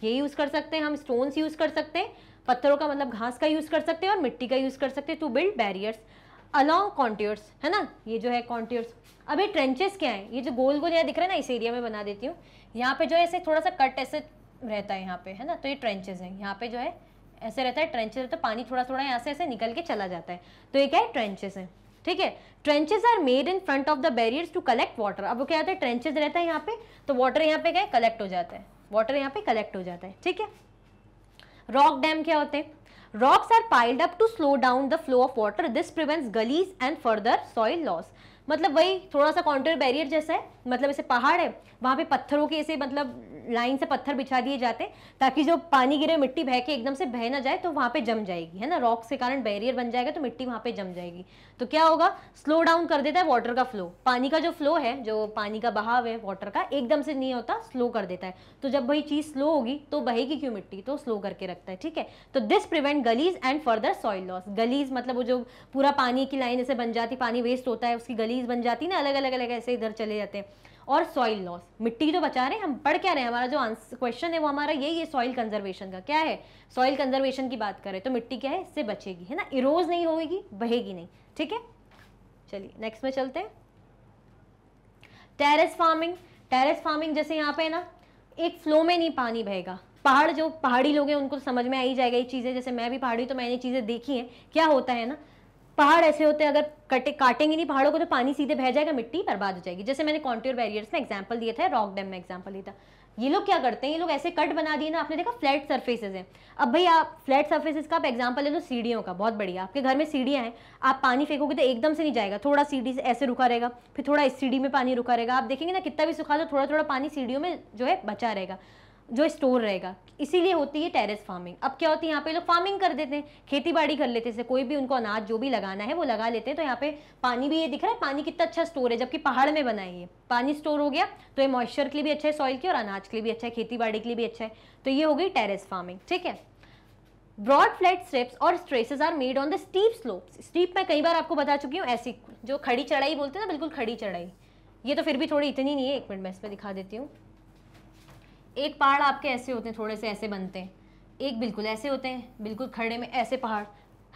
A: ये यूज़ कर सकते हैं हम स्टोन्स यूज़ कर सकते हैं पत्थरों का मतलब घास का यूज़ कर सकते हैं और मिट्टी का यूज़ कर सकते हैं to build barriers along contours है ना ये जो है कॉन्ट्योर्स अभी ट्रेंचेस क्या है ये जो गोल गोल यहाँ दिख रहा है ना इस एरिया में बना देती हूँ यहाँ पे जो है ऐसे थोड़ा सा कट ऐसे रहता है यहाँ पे है ना तो ये ट्रेंचेस है यहाँ पे जो है ऐसे रहता है ट्रेंचेस रहता है पानी थोड़ा थोड़ा यहाँ से ऐसे निकल के चला जाता है तो ये क्या है ट्रेंचेस है ठीक है trenches are made in front of the barriers to collect water अब वो क्या होता है ट्रेंचेस रहता है यहाँ पे तो वाटर यहाँ पे क्या है कलेक्ट हो जाता है वाटर यहाँ पे कलेक्ट हो जाता है ठीक है रॉक डैम क्या होते हैं Rocks are piled up to slow down the flow of water. This prevents gullies and further soil loss. मतलब वही थोड़ा सा काउंटर बैरियर जैसा है मतलब ऐसे पहाड़ है वहाँ पे पत्थरों के ऐसे मतलब लाइन से पत्थर बिछा दिए जाते ताकि जो पानी गिरे मिट्टी बह के एकदम से बह ना जाए तो वहां पे जम जाएगी है ना रॉक्स के कारण बैरियर बन जाएगा तो मिट्टी वहां पे जम जाएगी तो क्या होगा स्लो डाउन कर देता है वाटर का फ्लो पानी का जो फ्लो है जो पानी का बहाव है वाटर का एकदम से नहीं होता स्लो कर देता है तो जब भाई चीज़ स्लो होगी तो बहेगी क्यों मिट्टी तो स्लो करके रखता है ठीक है तो this prevent gullies and further soil loss gullies मतलब वो जो पूरा पानी की लाइन ऐसे बन जाती पानी वेस्ट होता है उसकी गलीज बन जाती ना अलग अलग अलग ऐसे इधर चले जाते हैं और सॉइल लॉस मिट्टी जो तो बचा रहे हैं हम पढ़ क्या रहे हैं हमारा जो क्वेश्चन है वो हमारा यही है सॉइल कंजर्वेशन का क्या है सॉइल कंजर्वेशन की बात करें तो मिट्टी क्या है इससे बचेगी है ना इरोज नहीं होगी बहेगी नहीं ठीक है चलिए नेक्स्ट में चलते हैं टेरेस फार्मिंग टेरेस फार्मिंग जैसे यहाँ पे है ना एक फ्लो में नहीं पानी बहेगा पहाड़ जो पहाड़ी लोग हैं उनको तो समझ में आई जाएगा ये चीज़ें जैसे मैं भी पहाड़ी तो मैंने चीज़ें देखी हैं क्या होता है ना पहाड़ ऐसे होते हैं अगर कटे काटेंगे नहीं पहाड़ों को तो पानी सीधे बह जाएगा मिट्टी बर्बाद हो जाएगी जैसे मैंने कॉन्ट्योर बैरियर्स में एग्जाम्पल दिया था रॉक डैम में एग्जाम्पल दिया था ये लोग क्या करते हैं ये लोग ऐसे कट बना दिए ना आपने देखा फ्लैट सर्फेसेज हैं अब भाई आप फ्लैट सर्फेसेज का आप एग्जाम्पल ले लो सीढ़ियों का बहुत बढ़िया आपके घर में सीढ़ियाँ हैं आप पानी फेंकोगे तो एकदम से नहीं जाएगा थोड़ा सीढ़ी से ऐसे रुका रहेगा फिर थोड़ा इस सीढ़ी में पानी रुका रहेगा आप देखेंगे ना कितना भी सुखा दो थोड़ा थोड़ा पानी सीढ़ियों में जो है बचा रहेगा जो स्टोर रहेगा इसीलिए होती है टेरेस फार्मिंग अब क्या होती है यहाँ पे लोग फार्मिंग कर देते हैं खेती बाड़ी कर लेते हैं कोई भी उनको अनाज जो भी लगाना है वो लगा लेते हैं तो यहाँ पे पानी भी ये दिख रहा है पानी कितना अच्छा स्टोर है जबकि पहाड़ में बना है ये पानी स्टोर हो गया तो ये मॉइस्चर के लिए भी अच्छा है सॉइल के और अनाज के लिए भी अच्छा है खेती बाड़ी के लिए भी अच्छा है तो ये हो गई टेरेस फार्मिंग ठीक है ब्रॉड फ्लैट स्टेप्स और terraces are made on the steep slope steep मैं कई बार आपको बता चुकी हूँ ऐसी जो खड़ी चढ़ाई बोलते हैं ना बिल्कुल खड़ी चढ़ाई ये तो फिर भी थोड़ी इतनी नहीं है एक मिनट मैं इसमें दिखा देती हूँ एक पहाड़ आपके ऐसे होते हैं थोड़े से ऐसे बनते हैं एक बिल्कुल ऐसे होते हैं बिल्कुल खड़े में ऐसे पहाड़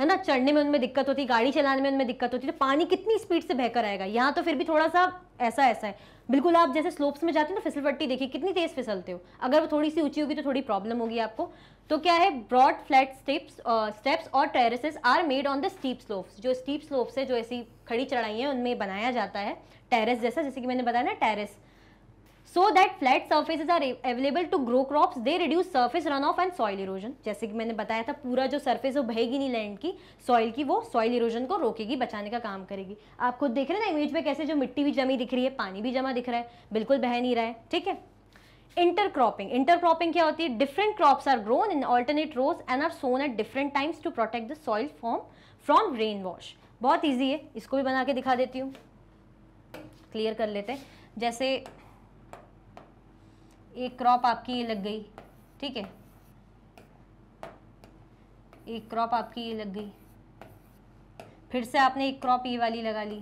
A: है ना चढ़ने में उनमें दिक्कत होती है गाड़ी चलाने में उनमें दिक्कत होती है तो पानी कितनी स्पीड से बहकर आएगा यहाँ तो फिर भी थोड़ा सा ऐसा ऐसा है बिल्कुल आप जैसे स्लोप्स में जाते हो ना फिसल पट्टी देखिए कितनी तेज़ फिसलते हो अगर वो थोड़ी सी ऊंची होगी तो थोड़ी प्रॉब्लम होगी आपको तो क्या है ब्रॉड फ्लैट स्टेप्स स्टेप्स और terraces are made on the steep slopes जो स्टीप स्लोप्स है जो ऐसी खड़ी चढ़ाई है उनमें बनाया जाता है टेरेस जैसा जैसे कि मैंने बताया ना terrace so that flat surface are available to grow crops they reduce surface run off and soil erosion जैसे कि मैंने बताया था पूरा जो सर्फेस वो बहेगी नहीं लैंड की सॉइल की वो सॉइल इरोजन को रोकेगी बचाने का काम करेगी आप खुद देख रहे हैं ना इमेज में कैसे जो मिट्टी भी जमी दिख रही है पानी भी जमा दिख रहा है बिल्कुल बह नहीं रहा है ठीक है इंटरक्रॉपिंग इंटरक्रॉपिंग क्या होती है different crops are grown in alternate rows and are sown at different times to protect the soil form from rain wash बहुत ईजी है इसको भी बना के दिखा देती हूँ क्लियर कर लेते हैं जैसे एक क्रॉप आपकी ये लग गई ठीक है एक क्रॉप आपकी ये लग गई फिर से आपने एक क्रॉप ये वाली लगा ली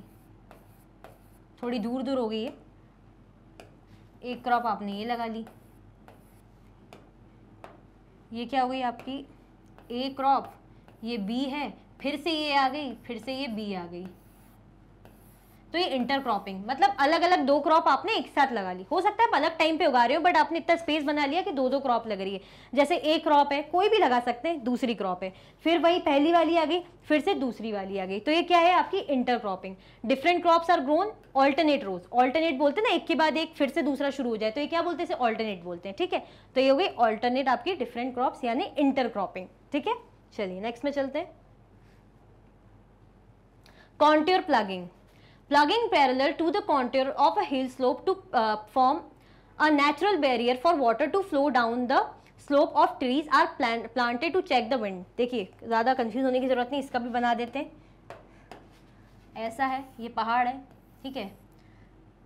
A: थोड़ी दूर दूर हो गई है एक क्रॉप आपने ये लगा ली ये क्या हो गई आपकी ए क्रॉप ये बी है फिर से ये आ गई फिर से ये बी आ गई तो ये इंटर क्रॉपिंग मतलब अलग अलग दो क्रॉप आपने एक साथ लगा ली हो सकता है आप अलग टाइम पे उगा रहे हो बट आपने इतना स्पेस बना लिया कि दो दो क्रॉप लग रही है जैसे एक क्रॉप है कोई भी लगा सकते हैं दूसरी क्रॉप है फिर वही पहली वाली आ गई फिर से दूसरी वाली आ गई तो ये क्या है आपकी intercropping different crops are grown alternate rows alternate बोलते ना एक के बाद एक फिर से दूसरा शुरू हो जाए तो ये क्या बोलते हैं ऑल्टरनेट बोलते हैं ठीक है तो ये हो गई ऑल्टरनेट आपकी डिफरेंट क्रॉप्स यानी इंटर क्रॉपिंग ठीक है चलिए नेक्स्ट में चलते हैं contour plugging plugging parallel to the contour of a hill slope to uh, form a natural barrier for water to flow down the slope of trees are planted to check the wind देखिए ज़्यादा confuse होने की ज़रूरत नहीं इसका भी बना देते हैं ऐसा है ये पहाड़ है ठीक है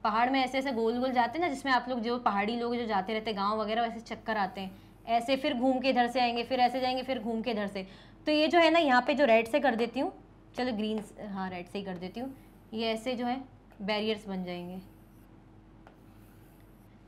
A: पहाड़ में ऐसे ऐसे गोल गोल जाते हैं ना जिसमें आप लोग जो पहाड़ी लोग जो जाते रहते हैं गाँव वगैरह वैसे चक्कर आते हैं ऐसे फिर घूम के इधर से आएंगे फिर ऐसे जाएंगे फिर घूम के इधर से तो ये जो है ना यहाँ पे जो रेड से कर देती हूँ चलो ग्रीन हाँ रेड से ही कर देती हूँ ये ऐसे जो है बैरियर्स बन जाएंगे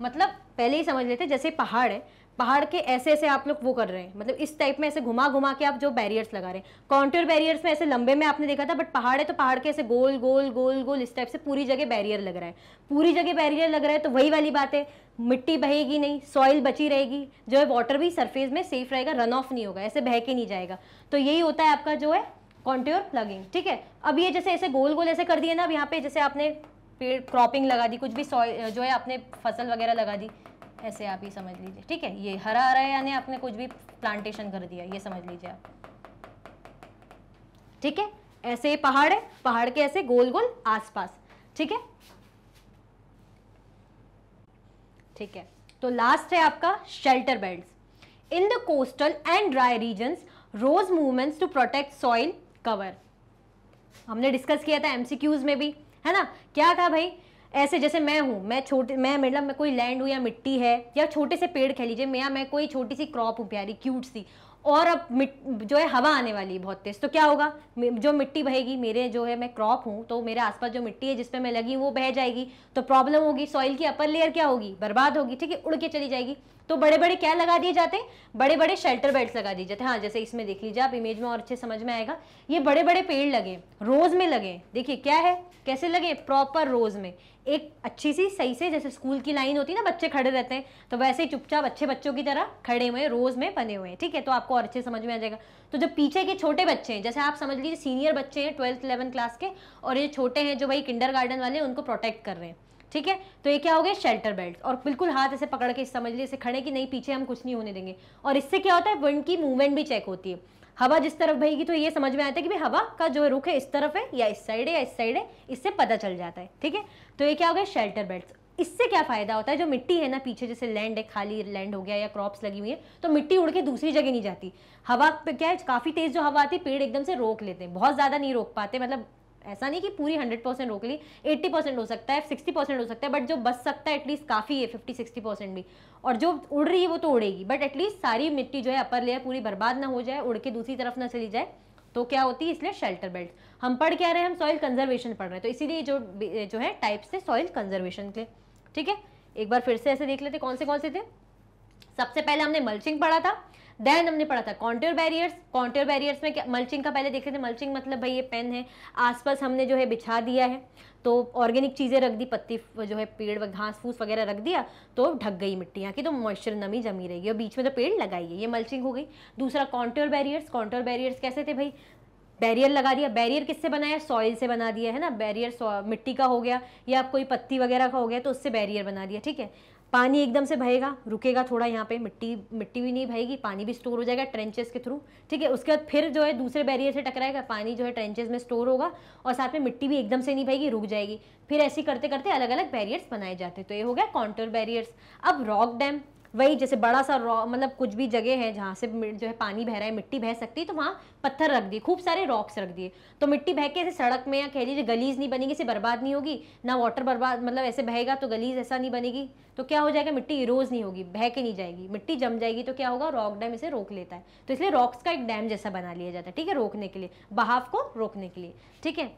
A: मतलब पहले ही समझ लेते जैसे पहाड़ है पहाड़ के ऐसे ऐसे आप लोग वो कर रहे हैं मतलब इस टाइप में ऐसे घुमा घुमा के आप जो बैरियर्स लगा रहे हैं काउंटर बैरियर्स में ऐसे लंबे में आपने देखा था बट पहाड़ है तो पहाड़ के ऐसे गोल गोल गोल गोल इस टाइप से पूरी जगह बैरियर लग रहा है पूरी जगह बैरियर लग रहा है तो वही वाली बात है मिट्टी बहेगी नहीं सॉइल बची रहेगी जो है वाटर भी सरफेस में सेफ रहेगा रन ऑफ नहीं होगा ऐसे बह के नहीं जाएगा तो यही होता है आपका जो है कॉन्ट्योर प्लगिंग ठीक है अब ये जैसे ऐसे गोल गोल ऐसे कर दिए ना अब यहाँ पे जैसे आपने पेड़ क्रॉपिंग लगा दी कुछ भी सॉइल जो है आपने फसल वगैरह लगा दी ऐसे आप ये समझ लीजिए ठीक है ये हरा हरा है यानी आपने कुछ भी प्लांटेशन कर दिया ये समझ लीजिए आप ठीक है ऐसे पहाड़ है पहाड़ के ऐसे गोल गोल आसपास ठीक है ठीक है तो लास्ट है आपका shelter belt in the coastal and dry region rows movements to protect soil cover हमने डिस्कस किया था एमसीक्यूज में भी है ना क्या था भाई ऐसे जैसे मैं हूँ मैं छोटे मैं मतलब मैं कोई लैंड हूँ या मिट्टी है या छोटे से पेड़ कह लीजिए मैं या मैं कोई छोटी सी क्रॉप हूँ प्यारी क्यूट सी और अब जो है हवा आने वाली है बहुत तेज़ तो क्या होगा जो मिट्टी बहेगी मेरे जो है मैं क्रॉप हूँ तो मेरे आसपास जो मिट्टी है जिसपे मैं लगी वो बह जाएगी तो प्रॉब्लम होगी सॉइल की अपर लेयर क्या होगी बर्बाद होगी ठीक है उड़ के चली जाएगी तो बड़े बड़े क्या लगा दिए जाते हैं बड़े बड़े शेल्टर बेड्स लगा दिए जाते हैं हाँ जैसे इसमें देख लीजिए आप इमेज में और अच्छे समझ में आएगा ये बड़े बड़े पेड़ लगे रोज़ में लगे देखिए क्या है कैसे लगे प्रॉपर रोज़ में एक अच्छी सी सही से जैसे स्कूल की लाइन होती है ना बच्चे खड़े रहते हैं तो वैसे ही चुपचाप अच्छे बच्चों की तरह खड़े हुए रोज़ में बने हुए हैं ठीक है तो आपको और अच्छे समझ में आ जाएगा तो जो पीछे के छोटे बच्चे हैं जैसे आप समझ लीजिए सीनियर बच्चे हैं ट्वेल्थ इलेवन क्लास के और ये छोटे हैं जो भाई किंडर गार्डन वाले उनको प्रोटेक्ट कर रहे हैं ठीक है तो ये क्या हो गया शेल्टर बेल्ट और बिल्कुल हाथ ऐसे पकड़ के समझ लिए खड़े कि नहीं पीछे हम कुछ नहीं होने देंगे और इससे क्या होता है विंड की मूवमेंट भी चेक होती है हवा जिस तरफ बहेगी तो ये समझ में आता है कि भाई हवा का जो रुख है इस तरफ है या इस साइड है या इस साइड है इससे पता चल जाता है ठीक है तो ये क्या हो गया शेल्टर बेल्ट इससे क्या फायदा होता है जो मिट्टी है ना पीछे जैसे लैंड है खाली लैंड हो गया या क्रॉप्स लगी हुई है तो मिट्टी उड़ के दूसरी जगह नहीं जाती हवा पे क्या है काफ़ी तेज़ जो हवा आती है पेड़ एकदम से रोक लेते हैं बहुत ज़्यादा नहीं रोक पाते मतलब ऐसा नहीं कि पूरी हंड्रेड परसेंट रोक ली एट्टी परसेंट हो सकता है सिक्सटी परसेंट हो सकता है बट जो बच सकता है एटलीस्ट काफ़ी है फिफ्टी सिक्सटी परसेंट भी और जो उड़ रही है वो तो उड़ेगी बट एटलीस्ट सारी मिट्टी जो है अपर लेयर पूरी बर्बाद ना हो जाए उड़ के दूसरी तरफ ना चली जाए तो क्या होती है इसलिए शेल्टर बेल्ट हम पढ़ क्या रहे हैं हम सॉइल कंजर्वेशन पढ़ रहे हैं तो इसीलिए जो जो है टाइप्स थे सॉइल कंजर्वेशन के ठीक है एक बार फिर से ऐसे देख लेते कौन से कौन से थे सबसे पहले हमने मल्चिंग पढ़ा था देन हमने पढ़ा था कॉन्ट्योर बैरियर्स कॉन्ट्योर बैरियर्स में क्या मल्चिंग का पहले देखे थे मल्चिंग मतलब भाई ये पेन है आसपास हमने जो है बिछा दिया है तो ऑर्गेनिक चीज़ें रख दी पत्ती जो है पेड़ घास फूस वगैरह रख दिया तो ढक गई मिट्टी यहाँ की तो मॉइस्चर नमी जमी रहेगी और बीच में तो पेड़ लगाइए ये मल्चिंग हो गई दूसरा कॉन्ट्योर बैरियर्स कॉन्ट्योर बैरियर्स कैसे थे भाई बैरियर लगा दिया बैरियर किससे बनाया सॉइल से बना दिया है ना बैरियर मिट्टी का हो गया या कोई पत्ती वगैरह का हो गया तो उससे बैरियर बना दिया ठीक है पानी एकदम से बहेगा रुकेगा थोड़ा यहाँ पे मिट्टी मिट्टी भी नहीं भरेगी पानी भी स्टोर हो जाएगा ट्रेंचेस के थ्रू ठीक है उसके बाद फिर जो है दूसरे बैरियर से टकराएगा पानी जो है ट्रेंचेस में स्टोर होगा और साथ में मिट्टी भी एकदम से नहीं बहेगी रुक जाएगी फिर ऐसे करते करते अलग अलग बैरियर्स बनाए जाते तो ये हो गया काउंटर बैरियर्स अब रॉक डैम वही जैसे बड़ा सा रॉ मतलब कुछ भी जगह है जहाँ से जो है पानी बह रहा है मिट्टी बह सकती है तो वहाँ पत्थर रख दिए खूब सारे रॉक्स रख दिए तो मिट्टी बह के ऐसे सड़क में या कह दीजिए गलीज नहीं बनेगी इसे बर्बाद नहीं होगी ना वाटर बर्बाद मतलब ऐसे बहेगा तो गलीज ऐसा नहीं बनेगी तो क्या हो जाएगा मिट्टी इरोज नहीं होगी बह के नहीं जाएगी मिट्टी जम जाएगी तो क्या होगा रॉक डैम इसे रोक लेता है तो इसलिए रॉक्स का एक डैम जैसा बना लिया जाता है ठीक है रोकने के लिए बहाव को रोकने के लिए ठीक है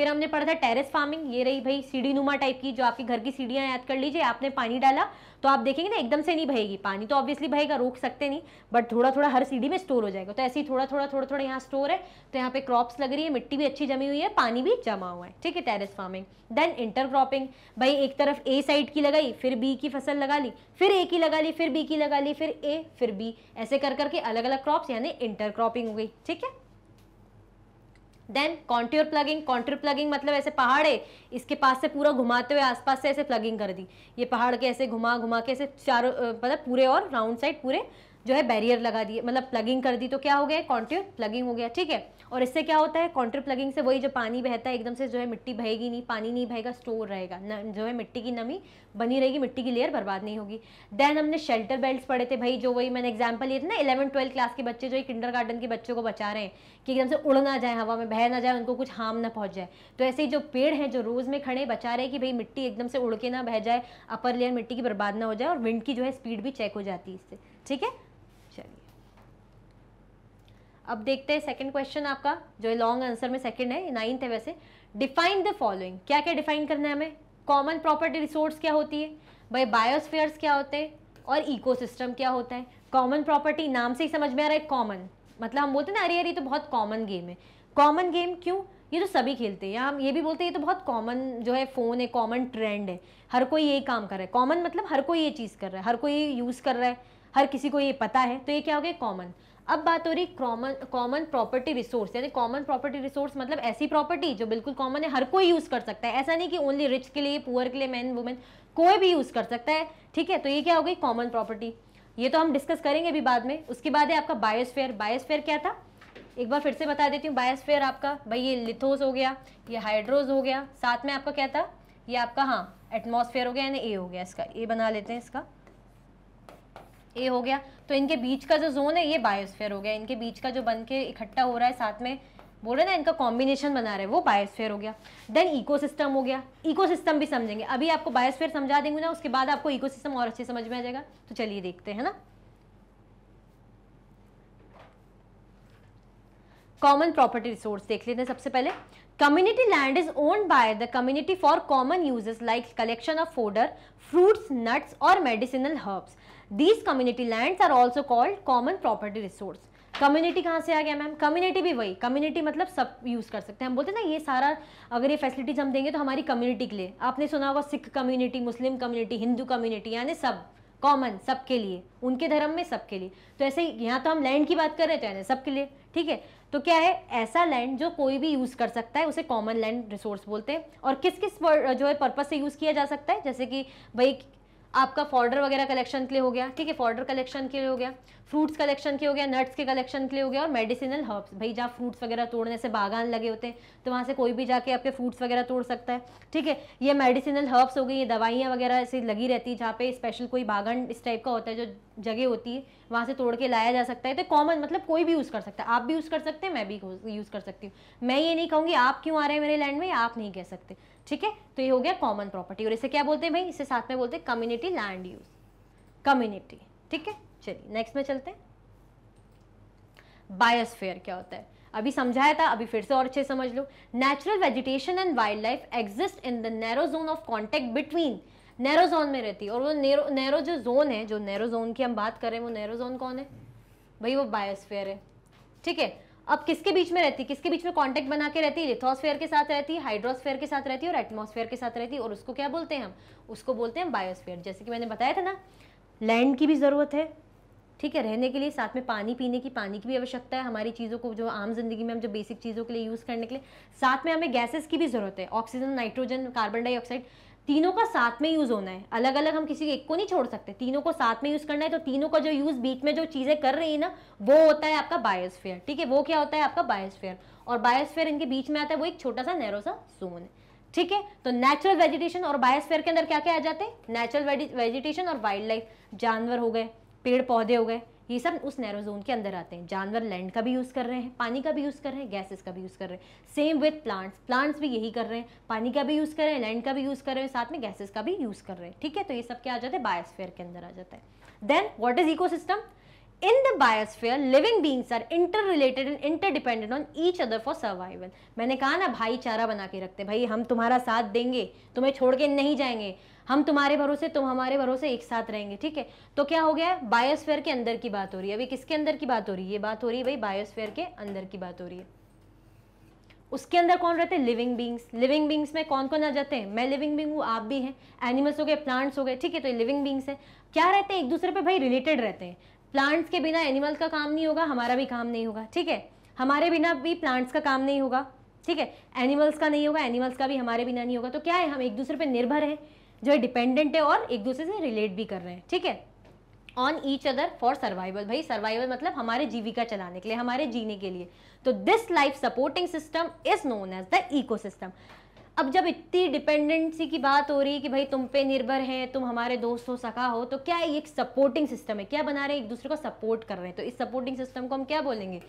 A: फिर हमने पढ़ा था टेरेस फार्मिंग ये रही भाई सीढ़ी नुमा टाइप की जो आपके घर की सीढ़ियां याद कर लीजिए आपने पानी डाला तो आप देखेंगे ना एकदम से नहीं भयेगी पानी तो ऑब्वियसली भयेगा रोक सकते नहीं बट थोड़ा थोड़ा हर सीढ़ी में स्टोर हो जाएगा तो ऐसे ही थोड़ा थोड़ा थोड़ा थोड़ा यहाँ स्टोर है तो यहाँ पे क्रॉप्स लग रही है मिट्टी भी अच्छी जमी हुई है पानी भी जमा हुआ है ठीक है टेरिस फार्मिंग देन इंटरक्रॉपिंग भाई एक तरफ ए साइड की लगाई फिर बी की फसल लगा ली फिर ए की लगा ली फिर बी की लगा ली फिर ए फिर बी ऐसे कर करके अलग अलग क्रॉप्स यानी इंटरक्रॉपिंग हो गई ठीक है then contour plugging contour plugging मतलब ऐसे पहाड़ है इसके पास से पूरा घुमाते हुए आसपास से ऐसे प्लगिंग कर दी ये पहाड़ के ऐसे घुमा घुमा के ऐसे चारों मतलब पूरे और राउंड साइड पूरे जो है बैरियर लगा दिए मतलब प्लगिंग कर दी तो क्या हो गया कॉन्ट्रिप प्लगिंग हो गया ठीक है और इससे क्या होता है कॉन्ट्रिप प्लगिंग से वही जो पानी बहता है एकदम से जो है मिट्टी बहेगी नहीं पानी नहीं बहेगा स्टोर रहेगा न, जो है मिट्टी की नमी बनी रहेगी मिट्टी की लेयर बर्बाद नहीं होगी देन हमने शेल्टर बेल्ट पढ़े थे भाई जो वही मैंने एग्जाम्पल लिए थे ना इलेवन ट्वेल्थ क्लास के बच्चे जो है किंडर गार्डन के बच्चों को बचा रहे हैं कि एकदम से उड़ ना जाए हवा में बह ना जाए उनको कुछ हार्म ना पहुंच जाए तो ऐसे ही जो पेड़ हैं जो रोज़ में खड़े बचा रहे हैं कि भाई मिट्टी एकदम से उड़ के ना बह जाए अपर लेयर मिट्टी की बर्बाद ना हो जाए और विंड की जो है स्पीड भी चेक हो जाती है इससे ठीक है अब देखते हैं सेकंड क्वेश्चन आपका जो लॉन्ग आंसर में सेकंड है नाइन्थ है वैसे डिफाइन द फॉलोइंग क्या क्या डिफाइन करना है हमें कॉमन प्रॉपर्टी रिसोर्स क्या होती है भाई बायोस्फेयर्स क्या होते हैं और इकोसिस्टम क्या होता है कॉमन प्रॉपर्टी नाम से ही समझ में आ रहा है कॉमन मतलब हम बोलते हैं ना अरे अरे तो बहुत कॉमन गेम है कॉमन गेम क्यों ये तो सभी खेलते हैं या हम ये भी बोलते हैं ये तो बहुत कॉमन जो है फ़ोन है कॉमन ट्रेंड है हर कोई यही काम कर रहा है कॉमन मतलब हर कोई ये चीज़ कर रहा है हर कोई ये यूज़ कर रहा है हर किसी को ये पता है तो ये क्या हो गया कॉमन अब बात हो रही कॉमन कॉमन प्रॉपर्टी रिसोर्स यानी कॉमन प्रॉपर्टी रिसोर्स मतलब ऐसी प्रॉपर्टी जो बिल्कुल कॉमन है हर कोई यूज़ कर सकता है ऐसा नहीं कि ओनली रिच के लिए पुअर के लिए मैन वुमेन कोई भी यूज़ कर सकता है ठीक है तो ये क्या हो गई कॉमन प्रॉपर्टी ये तो हम डिस्कस करेंगे अभी बाद में उसके बाद है आपका बायोस्फेयर बायोस्फेयर क्या था एक बार फिर से बता देती हूँ बायोस्फेयर आपका भाई ये लिथोस हो गया ये हाइड्रोज हो गया साथ में आपका क्या था ये आपका हाँ एटमोसफेयर हो गया यानी ए हो गया इसका ए बना लेते हैं इसका ए हो गया तो इनके बीच का जो जोन है ये बायोस्फेयर हो गया इनके बीच का जो बन के इकट्ठा हो रहा है साथ में बोल रहे ना इनका कॉम्बिनेशन बना रहे हैं वो बायोस्फेयर हो गया देन इकोसिस्टम हो गया इकोसिस्टम भी समझेंगे अभी आपको बायोस्फेयर समझा देंगे ना उसके बाद आपको इकोसिस्टम और अच्छे समझ में आ जाएगा तो चलिए देखते हैं ना कॉमन प्रॉपर्टी रिसोर्स देख लेते हैं सबसे पहले community land is owned by the community for common uses like collection of fodder fruits nuts और medicinal herbs these community land are also called common property resource community कहाँ से आ गया मैम कम्युनिटी भी वही कम्युनिटी मतलब सब यूज़ कर सकते हैं हम बोलते हैं ना ये सारा अगर ये फैसिलिटीज हम देंगे तो हमारी कम्युनिटी के लिए आपने सुना होगा Sikh community Muslim community Hindu community यानी सब कॉमन सबके लिए उनके धर्म में सबके लिए तो ऐसे ही यहाँ तो हम लैंड की बात कर रहे हैं तो यानी सबके लिए ठीक है तो क्या है ऐसा लैंड जो कोई भी यूज़ कर सकता है उसे कॉमन लैंड रिसोर्स बोलते हैं और किस किस जो है पर्पज़ से यूज़ किया जा सकता है जैसे कि भाई आपका फॉर्डर वगैरह कलेक्शन के लिए हो गया ठीक है फॉर्डर कलेक्शन के लिए हो गया फ्रूट्स कलेक्शन के हो गया नट्स के कलेक्शन के लिए हो गया और मेडिसिनल हर्ब्स भाई जहाँ फ्रूट्स वगैरह तोड़ने से बागान लगे होते हैं तो वहाँ से कोई भी जाके आपके फ्रूट्स वगैरह तोड़ सकता है ठीक है ये मेडिसिनल हर्ब्स हो गई ये दवाइयाँ वगैरह ऐसी लगी रहती है जहाँ पे स्पेशल कोई बागान इस टाइप का होता है जो जगह होती है वहाँ से तोड़ के लाया जा सकता है तो कॉमन मतलब कोई भी यूज़ कर सकता है आप भी यूज़ कर सकते हैं मैं भी यूज़ कर सकती हूँ मैं ये नहीं कहूँगी आप क्यों आ रहे हैं मेरे लैंड में आप नहीं कह सकते ठीक है तो ये हो गया कॉमन प्रॉपर्टी और इसे क्या बोलते हैं भाई इसे साथ में बोलते हैं कम्युनिटी लैंड यूज कम्युनिटी ठीक है चलिए नेक्स्ट में चलते बायोस्फेयर क्या होता है अभी समझाया था अभी फिर से और अच्छे समझ लो natural vegetation and wildlife exist in the narrow zone of contact between narrow zone में रहती है और वो नैरो जो जोन है जो नैरो जोन की हम बात कर रहे हैं वो नैरो जोन कौन है भाई वो बायोस्फेयर है ठीक है अब किसके बीच में रहती किसके बीच में कांटेक्ट बना के रहती लिथोस्फेयर के साथ रहती हाइड्रोस्फेयर के साथ रहती और एटमोसफेयर के साथ रहती और उसको क्या बोलते हैं हम उसको बोलते हैं बायोस्फेयर जैसे कि मैंने बताया था ना लैंड की भी ज़रूरत है ठीक है रहने के लिए साथ में पानी पीने की पानी की भी आवश्यकता है हमारी चीज़ों को जो आम जिंदगी में हम जो बेसिक चीज़ों के लिए यूज़ करने के लिए साथ में हमें गैसेस की भी ज़रूरत है ऑक्सीजन नाइट्रोजन कार्बन डाइऑक्साइड तीनों का साथ में यूज़ होना है अलग अलग हम किसी एक को नहीं छोड़ सकते तीनों को साथ में यूज़ करना है तो तीनों का जो यूज़ बीच में जो चीज़ें कर रही है ना वो होता है आपका बायोस्फेयर ठीक है वो क्या होता है आपका बायोस्फेयर और बायोस्फेयर इनके बीच में आता है वो एक छोटा सा नैरो सा जोन है ठीक है तो नेचुरल वेजिटेशन और बायोस्फेयर के अंदर क्या क्या आ जाते हैं नेचुरल वेजिटेशन और वाइल्ड लाइफ जानवर हो गए पेड़ पौधे हो गए ये सब उस नैरो जोन के अंदर आते हैं जानवर लैंड का भी यूज़ कर रहे हैं पानी का भी यूज़ कर रहे हैं गैसेस का भी यूज़ कर रहे हैं सेम विथ प्लांट्स प्लांट्स भी यही कर रहे हैं पानी का भी यूज़ कर रहे हैं लैंड का भी यूज़ कर रहे हैं साथ में गैसेज का भी यूज़ कर रहे हैं ठीक है तो ये सब क्या आ जाता है बायोस्फेयर के अंदर आ जाता है then what is eco in biosphere living beings are interrelated and interdependent on each other for survival मैंने कहा ना भाईचारा बना के रखते भाई हम तुम्हारा साथ देंगे तुम्हें छोड़ के नहीं जाएंगे हम तुम्हारे भरोसे तुम हमारे भरोसे एक साथ रहेंगे ठीक है तो क्या हो गया बायोस्फेयर के अंदर की बात हो रही है अभी किसके अंदर की बात हो रही है ये बात हो रही है भाई बायोस्फेयर के अंदर की बात हो रही है उसके अंदर कौन रहते हैं लिविंग बींग्स लिविंग बींग्स में कौन कौन आ जाते हैं मैं लिविंग बींग हूँ आप भी हैं एनिमल्स हो गए प्लांट्स हो गए ठीक है तो ये लिविंग बींग्स हैं क्या रहते हैं एक दूसरे पे भाई रिलेटेड रहते हैं प्लांट्स के बिना एनिमल का काम नहीं होगा हमारा भी काम नहीं होगा ठीक है हमारे बिना भी प्लांट्स का काम नहीं होगा ठीक है एनिमल्स का नहीं होगा एनिमल्स का भी हमारे बिना नहीं होगा तो क्या है हम एक दूसरे पर निर्भर हैं जो है डिपेंडेंट है और एक दूसरे से रिलेट भी कर रहे हैं ठीक है on each other for survival भाई सर्वाइवल मतलब हमारे जीविका चलाने के लिए हमारे जीने के लिए तो this life supporting system is known as the system अब जब इतनी डिपेंडेंसी की बात हो रही है कि भाई तुम पे निर्भर है तुम हमारे दोस्त हो सका हो तो क्या ये एक सपोर्टिंग सिस्टम है क्या बना रहे हैं एक दूसरे को सपोर्ट कर रहे हैं तो इस सपोर्टिंग सिस्टम को हम क्या बोलेंगे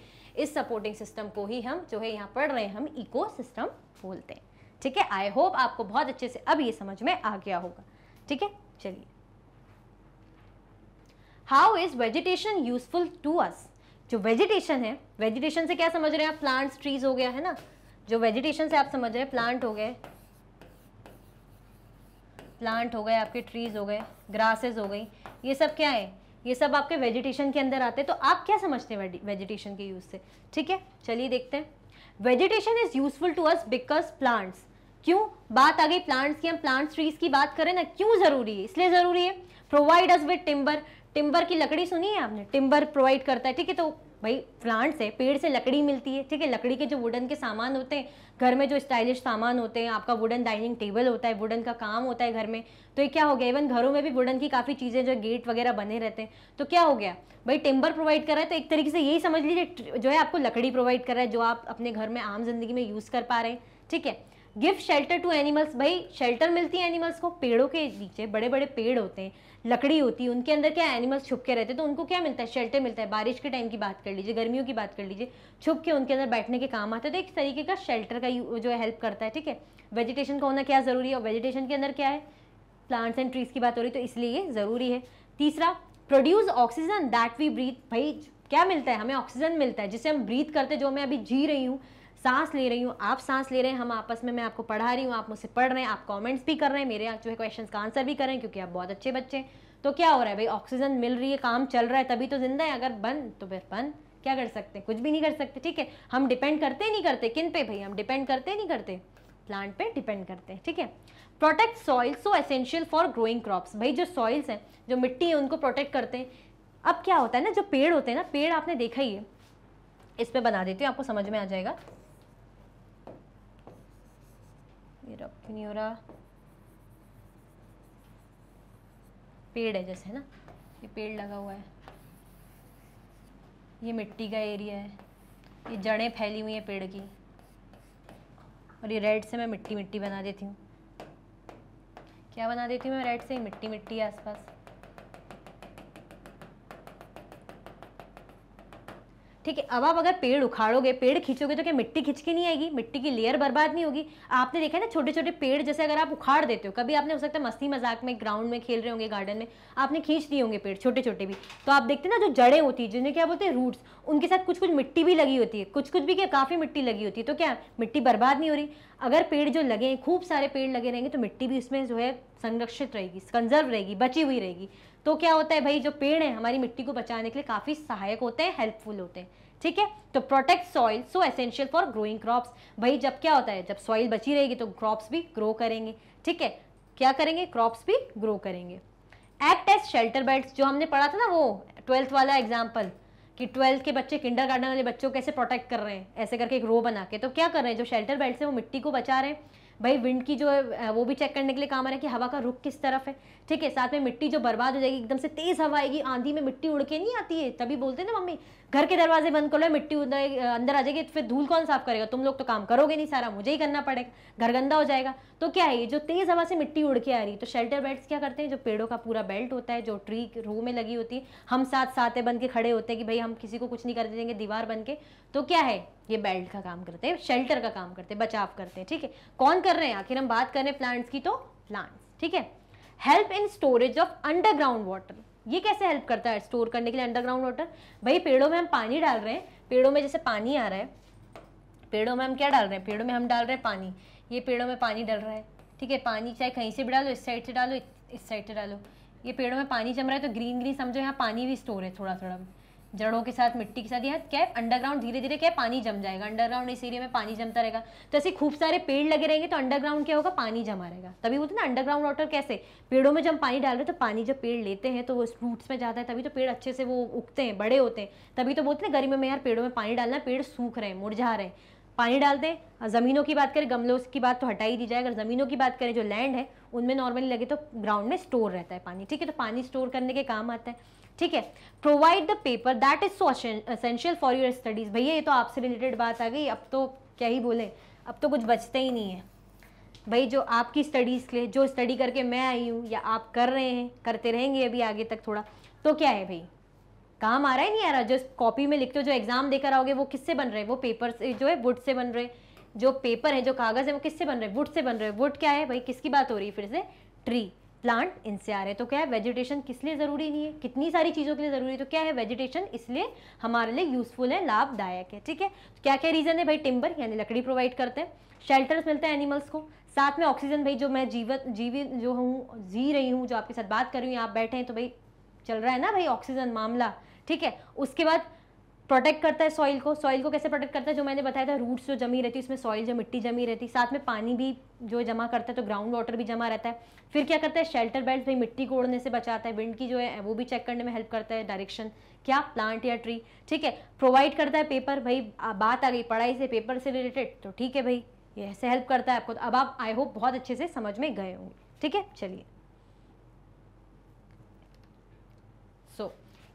A: इस सपोर्टिंग सिस्टम को ही हम जो है यहाँ पढ़ रहे हैं हम इको सिस्टम बोलते हैं ठीक है आई होप आपको बहुत अच्छे से अब ये समझ में आ गया होगा ठीक है चलिए how is vegetation useful to us जो वेजिटेशन है वेजिटेशन से क्या समझ रहे हैं आप प्लांट्स ट्रीज हो गया है ना जो वेजिटेशन से आप समझ रहे हैं प्लांट हो गए प्लांट हो गए आपके ट्रीज हो गए ग्रासेस हो गई ये सब क्या है ये सब आपके वेजिटेशन के अंदर आते हैं तो आप क्या समझते हैं वेजिटेशन के यूज़ से ठीक है चलिए देखते हैं vegetation is useful to us because plants क्यों बात आ गई प्लांट्स की हम प्लांट्स ट्रीज की बात करें ना क्यों जरूरी है इसलिए जरूरी है provide us with timber timber की लकड़ी सुनी है आपने टिम्बर प्रोवाइड करता है ठीक है तो भाई प्लांट से पेड़ से लकड़ी मिलती है ठीक है लकड़ी के जो वुडन के सामान होते हैं घर में जो स्टाइलिश सामान होते हैं आपका वुडन डाइनिंग टेबल होता है वुडन का काम होता है घर में तो ये क्या हो गया इवन घरों में भी वुडन की काफ़ी चीज़ें जो गेट वगैरह बने रहते हैं तो क्या हो गया भाई टिम्बर प्रोवाइड कर रहा है तो एक तरीके से यही समझ लीजिए जो है आपको लकड़ी प्रोवाइड कर रहा है जो आप अपने घर में आम जिंदगी में यूज़ कर पा रहे हैं ठीक है गिव शेल्टर टू एनिमल्स भाई शेल्टर मिलती है एनिमल्स को पेड़ों के नीचे बड़े बड़े पेड़ होते हैं लकड़ी होती है उनके अंदर क्या एनिमल्स छुप के रहते हैं तो उनको क्या मिलता है शेल्टर मिलता है बारिश के टाइम की बात कर लीजिए गर्मियों की बात कर लीजिए छुप के उनके अंदर बैठने के काम आता है तो एक तरीके का शेल्टर का जो है हेल्प करता है ठीक है वेजिटेशन का होना क्या ज़रूरी है और वेजिटेशन के अंदर क्या है प्लांट्स एंड ट्रीज की बात हो रही तो इसलिए ये ज़रूरी है तीसरा produce oxygen that we breathe भाई क्या मिलता है हमें ऑक्सीजन मिलता है जिससे हम ब्रीथ करते जो मैं अभी जी रही हूँ सांस ले रही हूँ आप सांस ले रहे हैं हम आपस में मैं आपको पढ़ा रही हूँ आप मुझसे पढ़ रहे हैं आप कॉमेंट्स भी कर रहे हैं मेरे जो है क्वेश्चन का आंसर भी कर रहे हैं क्योंकि आप बहुत अच्छे बच्चे हैं तो क्या हो रहा है भाई ऑक्सीजन मिल रही है काम चल रहा है तभी तो जिंदा है अगर बंद तो फिर बंद क्या कर सकते हैं कुछ भी नहीं कर सकते ठीक है हम डिपेंड करते नहीं करते किन पे भाई हम डिपेंड करते नहीं करते प्लांट पे डिपेंड करते हैं ठीक है protect soil so essential for growing crops भाई जो सॉइल्स हैं जो मिट्टी है उनको प्रोटेक्ट करते हैं अब क्या होता है ना जो पेड़ होते हैं ना पेड़ आपने देखा ही है इस पर बना देती हूँ आपको समझ में आ जाएगा हो रहा पेड़ है जैसे है ना ये पेड़ लगा हुआ है ये मिट्टी का एरिया है ये जड़ें फैली हुई हैं पेड़ की और ये रेड से मैं मिट्टी मिट्टी बना देती हूँ क्या बना देती हूँ मैं रेड से मिट्टी मिट्टी आसपास ठीक है अब आप अगर पेड़ उखाड़ोगे पेड़ खींचोगे तो क्या मिट्टी खिंच के नहीं आएगी मिट्टी की लेयर बर्बाद नहीं होगी आपने देखा ना छोटे छोटे पेड़ जैसे अगर आप उखाड़ देते हो कभी आपने हो सकता है मस्ती मजाक में ग्राउंड में खेल रहे होंगे गार्डन में आपने खींच दिए होंगे पेड़ छोटे छोटे भी तो आप देखते ना जो जड़ें होती है जिन्हें क्या बोलते हैं रूट्स उनके साथ कुछ कुछ मिट्टी भी लगी होती है कुछ कुछ भी क्या काफ़ी मिट्टी लगी होती है तो क्या मिट्टी बर्बाद नहीं हो रही अगर पेड़ जो लगे हैं खूब सारे पेड़ लगे रहेंगे तो मिट्टी भी उसमें जो है संरक्षित रहेगी कंजर्व रहेगी बची हुई रहेगी तो क्या होता है भाई जो पेड़ है हमारी मिट्टी को बचाने के लिए काफ़ी सहायक होते हैं हेल्पफुल होते हैं ठीक है तो protect soil so essential for growing crops भाई जब क्या होता है जब सॉइल बची रहेगी तो क्रॉप्स भी ग्रो करेंगे ठीक है क्या करेंगे क्रॉप्स भी ग्रो करेंगे एक्ट एज शेल्टर बेल्ट जो हमने पढ़ा था ना वो ट्वेल्थ वाला एग्जाम्पल कि ट्वेल्थ के बच्चे किंडर गार्डन वाले बच्चों को कैसे प्रोटेक्ट कर रहे हैं ऐसे करके एक रो बना के तो क्या कर रहे हैं जो शेल्टर बेल्ट है वो मिट्टी को बचा रहे हैं भाई विंड की जो है वो भी चेक करने के लिए काम आ रहा है कि हवा का रुख किस तरफ है ठीक है साथ में मिट्टी जो बर्बाद हो जाएगी एकदम से तेज़ हवा आएगी आंधी में मिट्टी उड़ के नहीं आती है तभी बोलते हैं ना मम्मी घर के दरवाजे बंद कर लो मिट्टी उधर अंदर आ जाएगी फिर धूल कौन साफ करेगा तुम लोग तो काम करोगे नहीं सारा मुझे ही करना पड़ेगा घर गंदा हो जाएगा तो क्या है ये जो तेज हवा से मिट्टी उड़ के आ रही है तो शेल्टर बेल्ट क्या करते हैं जो पेड़ों का पूरा बेल्ट होता है जो ट्री रो में लगी होती है हम साथ साथे बन के खड़े होते हैं कि भाई हम किसी को कुछ नहीं कर देंगे दीवार बन के तो क्या है ये बेल्ट का काम करते हैं शेल्टर का काम करते हैं बचाव करते हैं ठीक है कौन कर रहे हैं आखिर हम बात कर रहे हैं प्लांट्स की तो प्लांट्स ठीक है help in storage of underground water ये कैसे हेल्प करता है स्टोर करने के लिए अंडरग्राउंड वाटर भाई पेड़ों में हम पानी डाल रहे हैं पेड़ों में जैसे पानी आ रहा है पेड़ों में हम क्या डाल रहे हैं पेड़ों में हम डाल रहे हैं पानी ये पेड़ों में पानी डल रहा है ठीक है पानी चाहे कहीं से भी डालो इस साइड से डालो इस साइड से डालो ये पेड़ों में पानी जम रहा है तो ग्रीन ग्रीन समझो यहाँ पानी भी स्टोर है थोड़ा थोड़ा जड़ों के साथ मिट्टी के साथ यहाँ क्या है अंडरग्राउंड धीरे धीरे क्या पानी जम जाएगा अंडरग्राउंड इस एरिया में पानी जमता रहेगा तो ऐसे खूब सारे पेड़ लगे रहेंगे तो अंडरग्राउंड क्या होगा पानी जमा रहेगा तभी बोलते ना अंडरग्राउंड वाटर कैसे पेड़ों में जब पानी डाल रहे तो पानी जब पेड़ लेते हैं तो वो रूट्स में जाता है तभी तो पेड़ अच्छे से वो उगते हैं बड़े होते हैं तभी तो बोलते ना गर्मी में यार पेड़ों में पानी डालना पेड़ सूख रहे हैं मुरझा रहे हैं पानी डालते हैं ज़मीनों की बात करें गमलों की बात तो हटाई दी जाए अगर ज़मीनों की बात करें जो लैंड है उनमें नॉर्मली लगे तो ग्राउंड में स्टोर रहता है पानी ठीक है तो पानी स्टोर करने के काम आता है ठीक है provide the paper that is so essential for your studies भैया ये तो आपसे रिलेटेड बात आ गई अब तो क्या ही बोले अब तो कुछ बचते ही नहीं है भाई जो आपकी स्टडीज़ के लिए जो स्टडी करके मैं आई हूँ या आप कर रहे हैं करते रहेंगे अभी आगे तक थोड़ा तो क्या है भाई काम आ रहा है नहीं आ रहा जो कॉपी में लिखते हो जो एग्ज़ाम देकर आओगे वो किससे बन रहे हैं वो पेपर से जो है वुड से बन रहे जो पेपर है जो कागज़ है वो किससे बन रहे हैं वुड से बन रहे हैं वुड क्या है भाई किसकी बात हो रही है फिर से ट्री प्लांट इनसे आ रहे हैं तो क्या है वेजिटेशन किस लिए ज़रूरी नहीं है कितनी सारी चीज़ों के लिए ज़रूरी है तो क्या है वेजिटेशन इसलिए हमारे लिए यूज़फुल है लाभदायक है ठीक है तो क्या क्या रीज़न है भाई टिम्बर यानी लकड़ी प्रोवाइड करते हैं शेल्टर्स मिलते हैं एनिमल्स को साथ में ऑक्सीजन भाई जो मैं जीवित जीवित जो हूँ जी रही हूँ जो आपके साथ बात कर रही हूँ आप बैठे हैं तो भाई चल रहा है ना भाई ऑक्सीजन मामला ठीक है उसके बाद प्रोटेक्ट करता है सॉइल को सॉइल को कैसे प्रोटेक्ट करता है जो मैंने बताया था रूट्स जो जमी रहती है उसमें सॉइल जो मिट्टी जमी रहती है साथ में पानी भी जो जमा करता है तो ग्राउंड वाटर भी जमा रहता है फिर क्या करता है शेल्टर बेल्ट भाई मिट्टी को उड़ने से बचाता है विंड की जो है वो भी चेक करने में हेल्प करता है डायरेक्शन क्या प्लांट या ट्री ठीक है प्रोवाइड करता है पेपर भाई बात आ गई पढ़ाई से पेपर से रिलेटेड तो ठीक है भाई ये ऐसे हेल्प करता है आपको अब आप आई होप बहुत अच्छे से समझ में गए होंगे ठीक है चलिए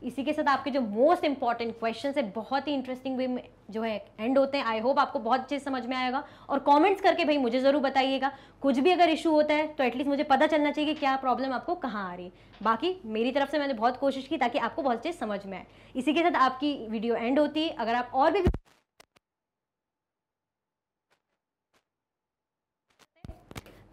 A: इसी के साथ आपके जो मोस्ट इंपॉर्टेंट क्वेश्चन है बहुत ही इंटरेस्टिंग वे में जो है एंड होते हैं आई होप आपको बहुत अच्छे समझ में आएगा और कमेंट्स करके भाई मुझे ज़रूर बताइएगा कुछ भी अगर इशू होता है तो एटलीस्ट मुझे पता चलना चाहिए कि क्या प्रॉब्लम आपको कहाँ आ रही है बाकी मेरी तरफ से मैंने बहुत कोशिश की ताकि आपको बहुत अच्छे समझ में आए इसी के साथ आपकी वीडियो एंड होती है अगर आप और भी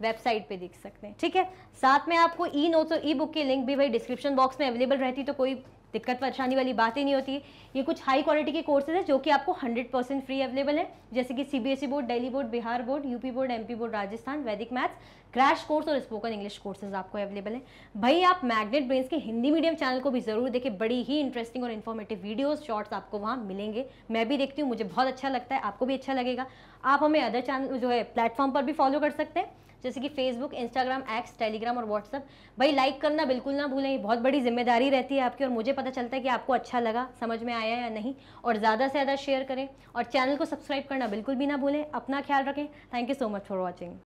A: वेबसाइट पे देख सकते हैं ठीक है साथ में आपको ई नोट्स और ई बुक की लिंक भी भाई डिस्क्रिप्शन बॉक्स में अवेलेबल रहती तो कोई दिक्कत परेशानी वाली बात ही नहीं होती ये कुछ हाई क्वालिटी के कोर्सेज है जो कि आपको 100 परसेंट फ्री अवेलेबल है जैसे कि CBSE board Delhi board Bihar board UP board MP board Rajasthan Vedic maths crash course और स्पोकन इंग्लिश कोर्सेज आपको अवेलेबल है भाई आप मैग्नेट ब्रेन्स के हिंदी मीडियम चैनल को भी जरूर देखें बड़ी ही इंटरेस्टिंग और इन्फॉर्मेटिव वीडियोज शॉर्ट्स आपको वहाँ मिलेंगे मैं भी देखती हूँ मुझे बहुत अच्छा लगता है आपको भी अच्छा लगेगा आप हमें अदर चैनल जो है प्लेटफॉर्म पर भी फॉलो कर सकते हैं जैसे कि फेसबुक इंस्टाग्राम एक्स टेलीग्राम और व्हाट्सअप भाई लाइक करना बिल्कुल ना भूलें बहुत बड़ी जिम्मेदारी रहती है आपकी और मुझे पता चलता है कि आपको अच्छा लगा समझ में आया या नहीं और ज़्यादा से ज़्यादा शेयर करें और चैनल को सब्सक्राइब करना बिल्कुल भी ना भूलें अपना ख्याल रखें thank you so much for watching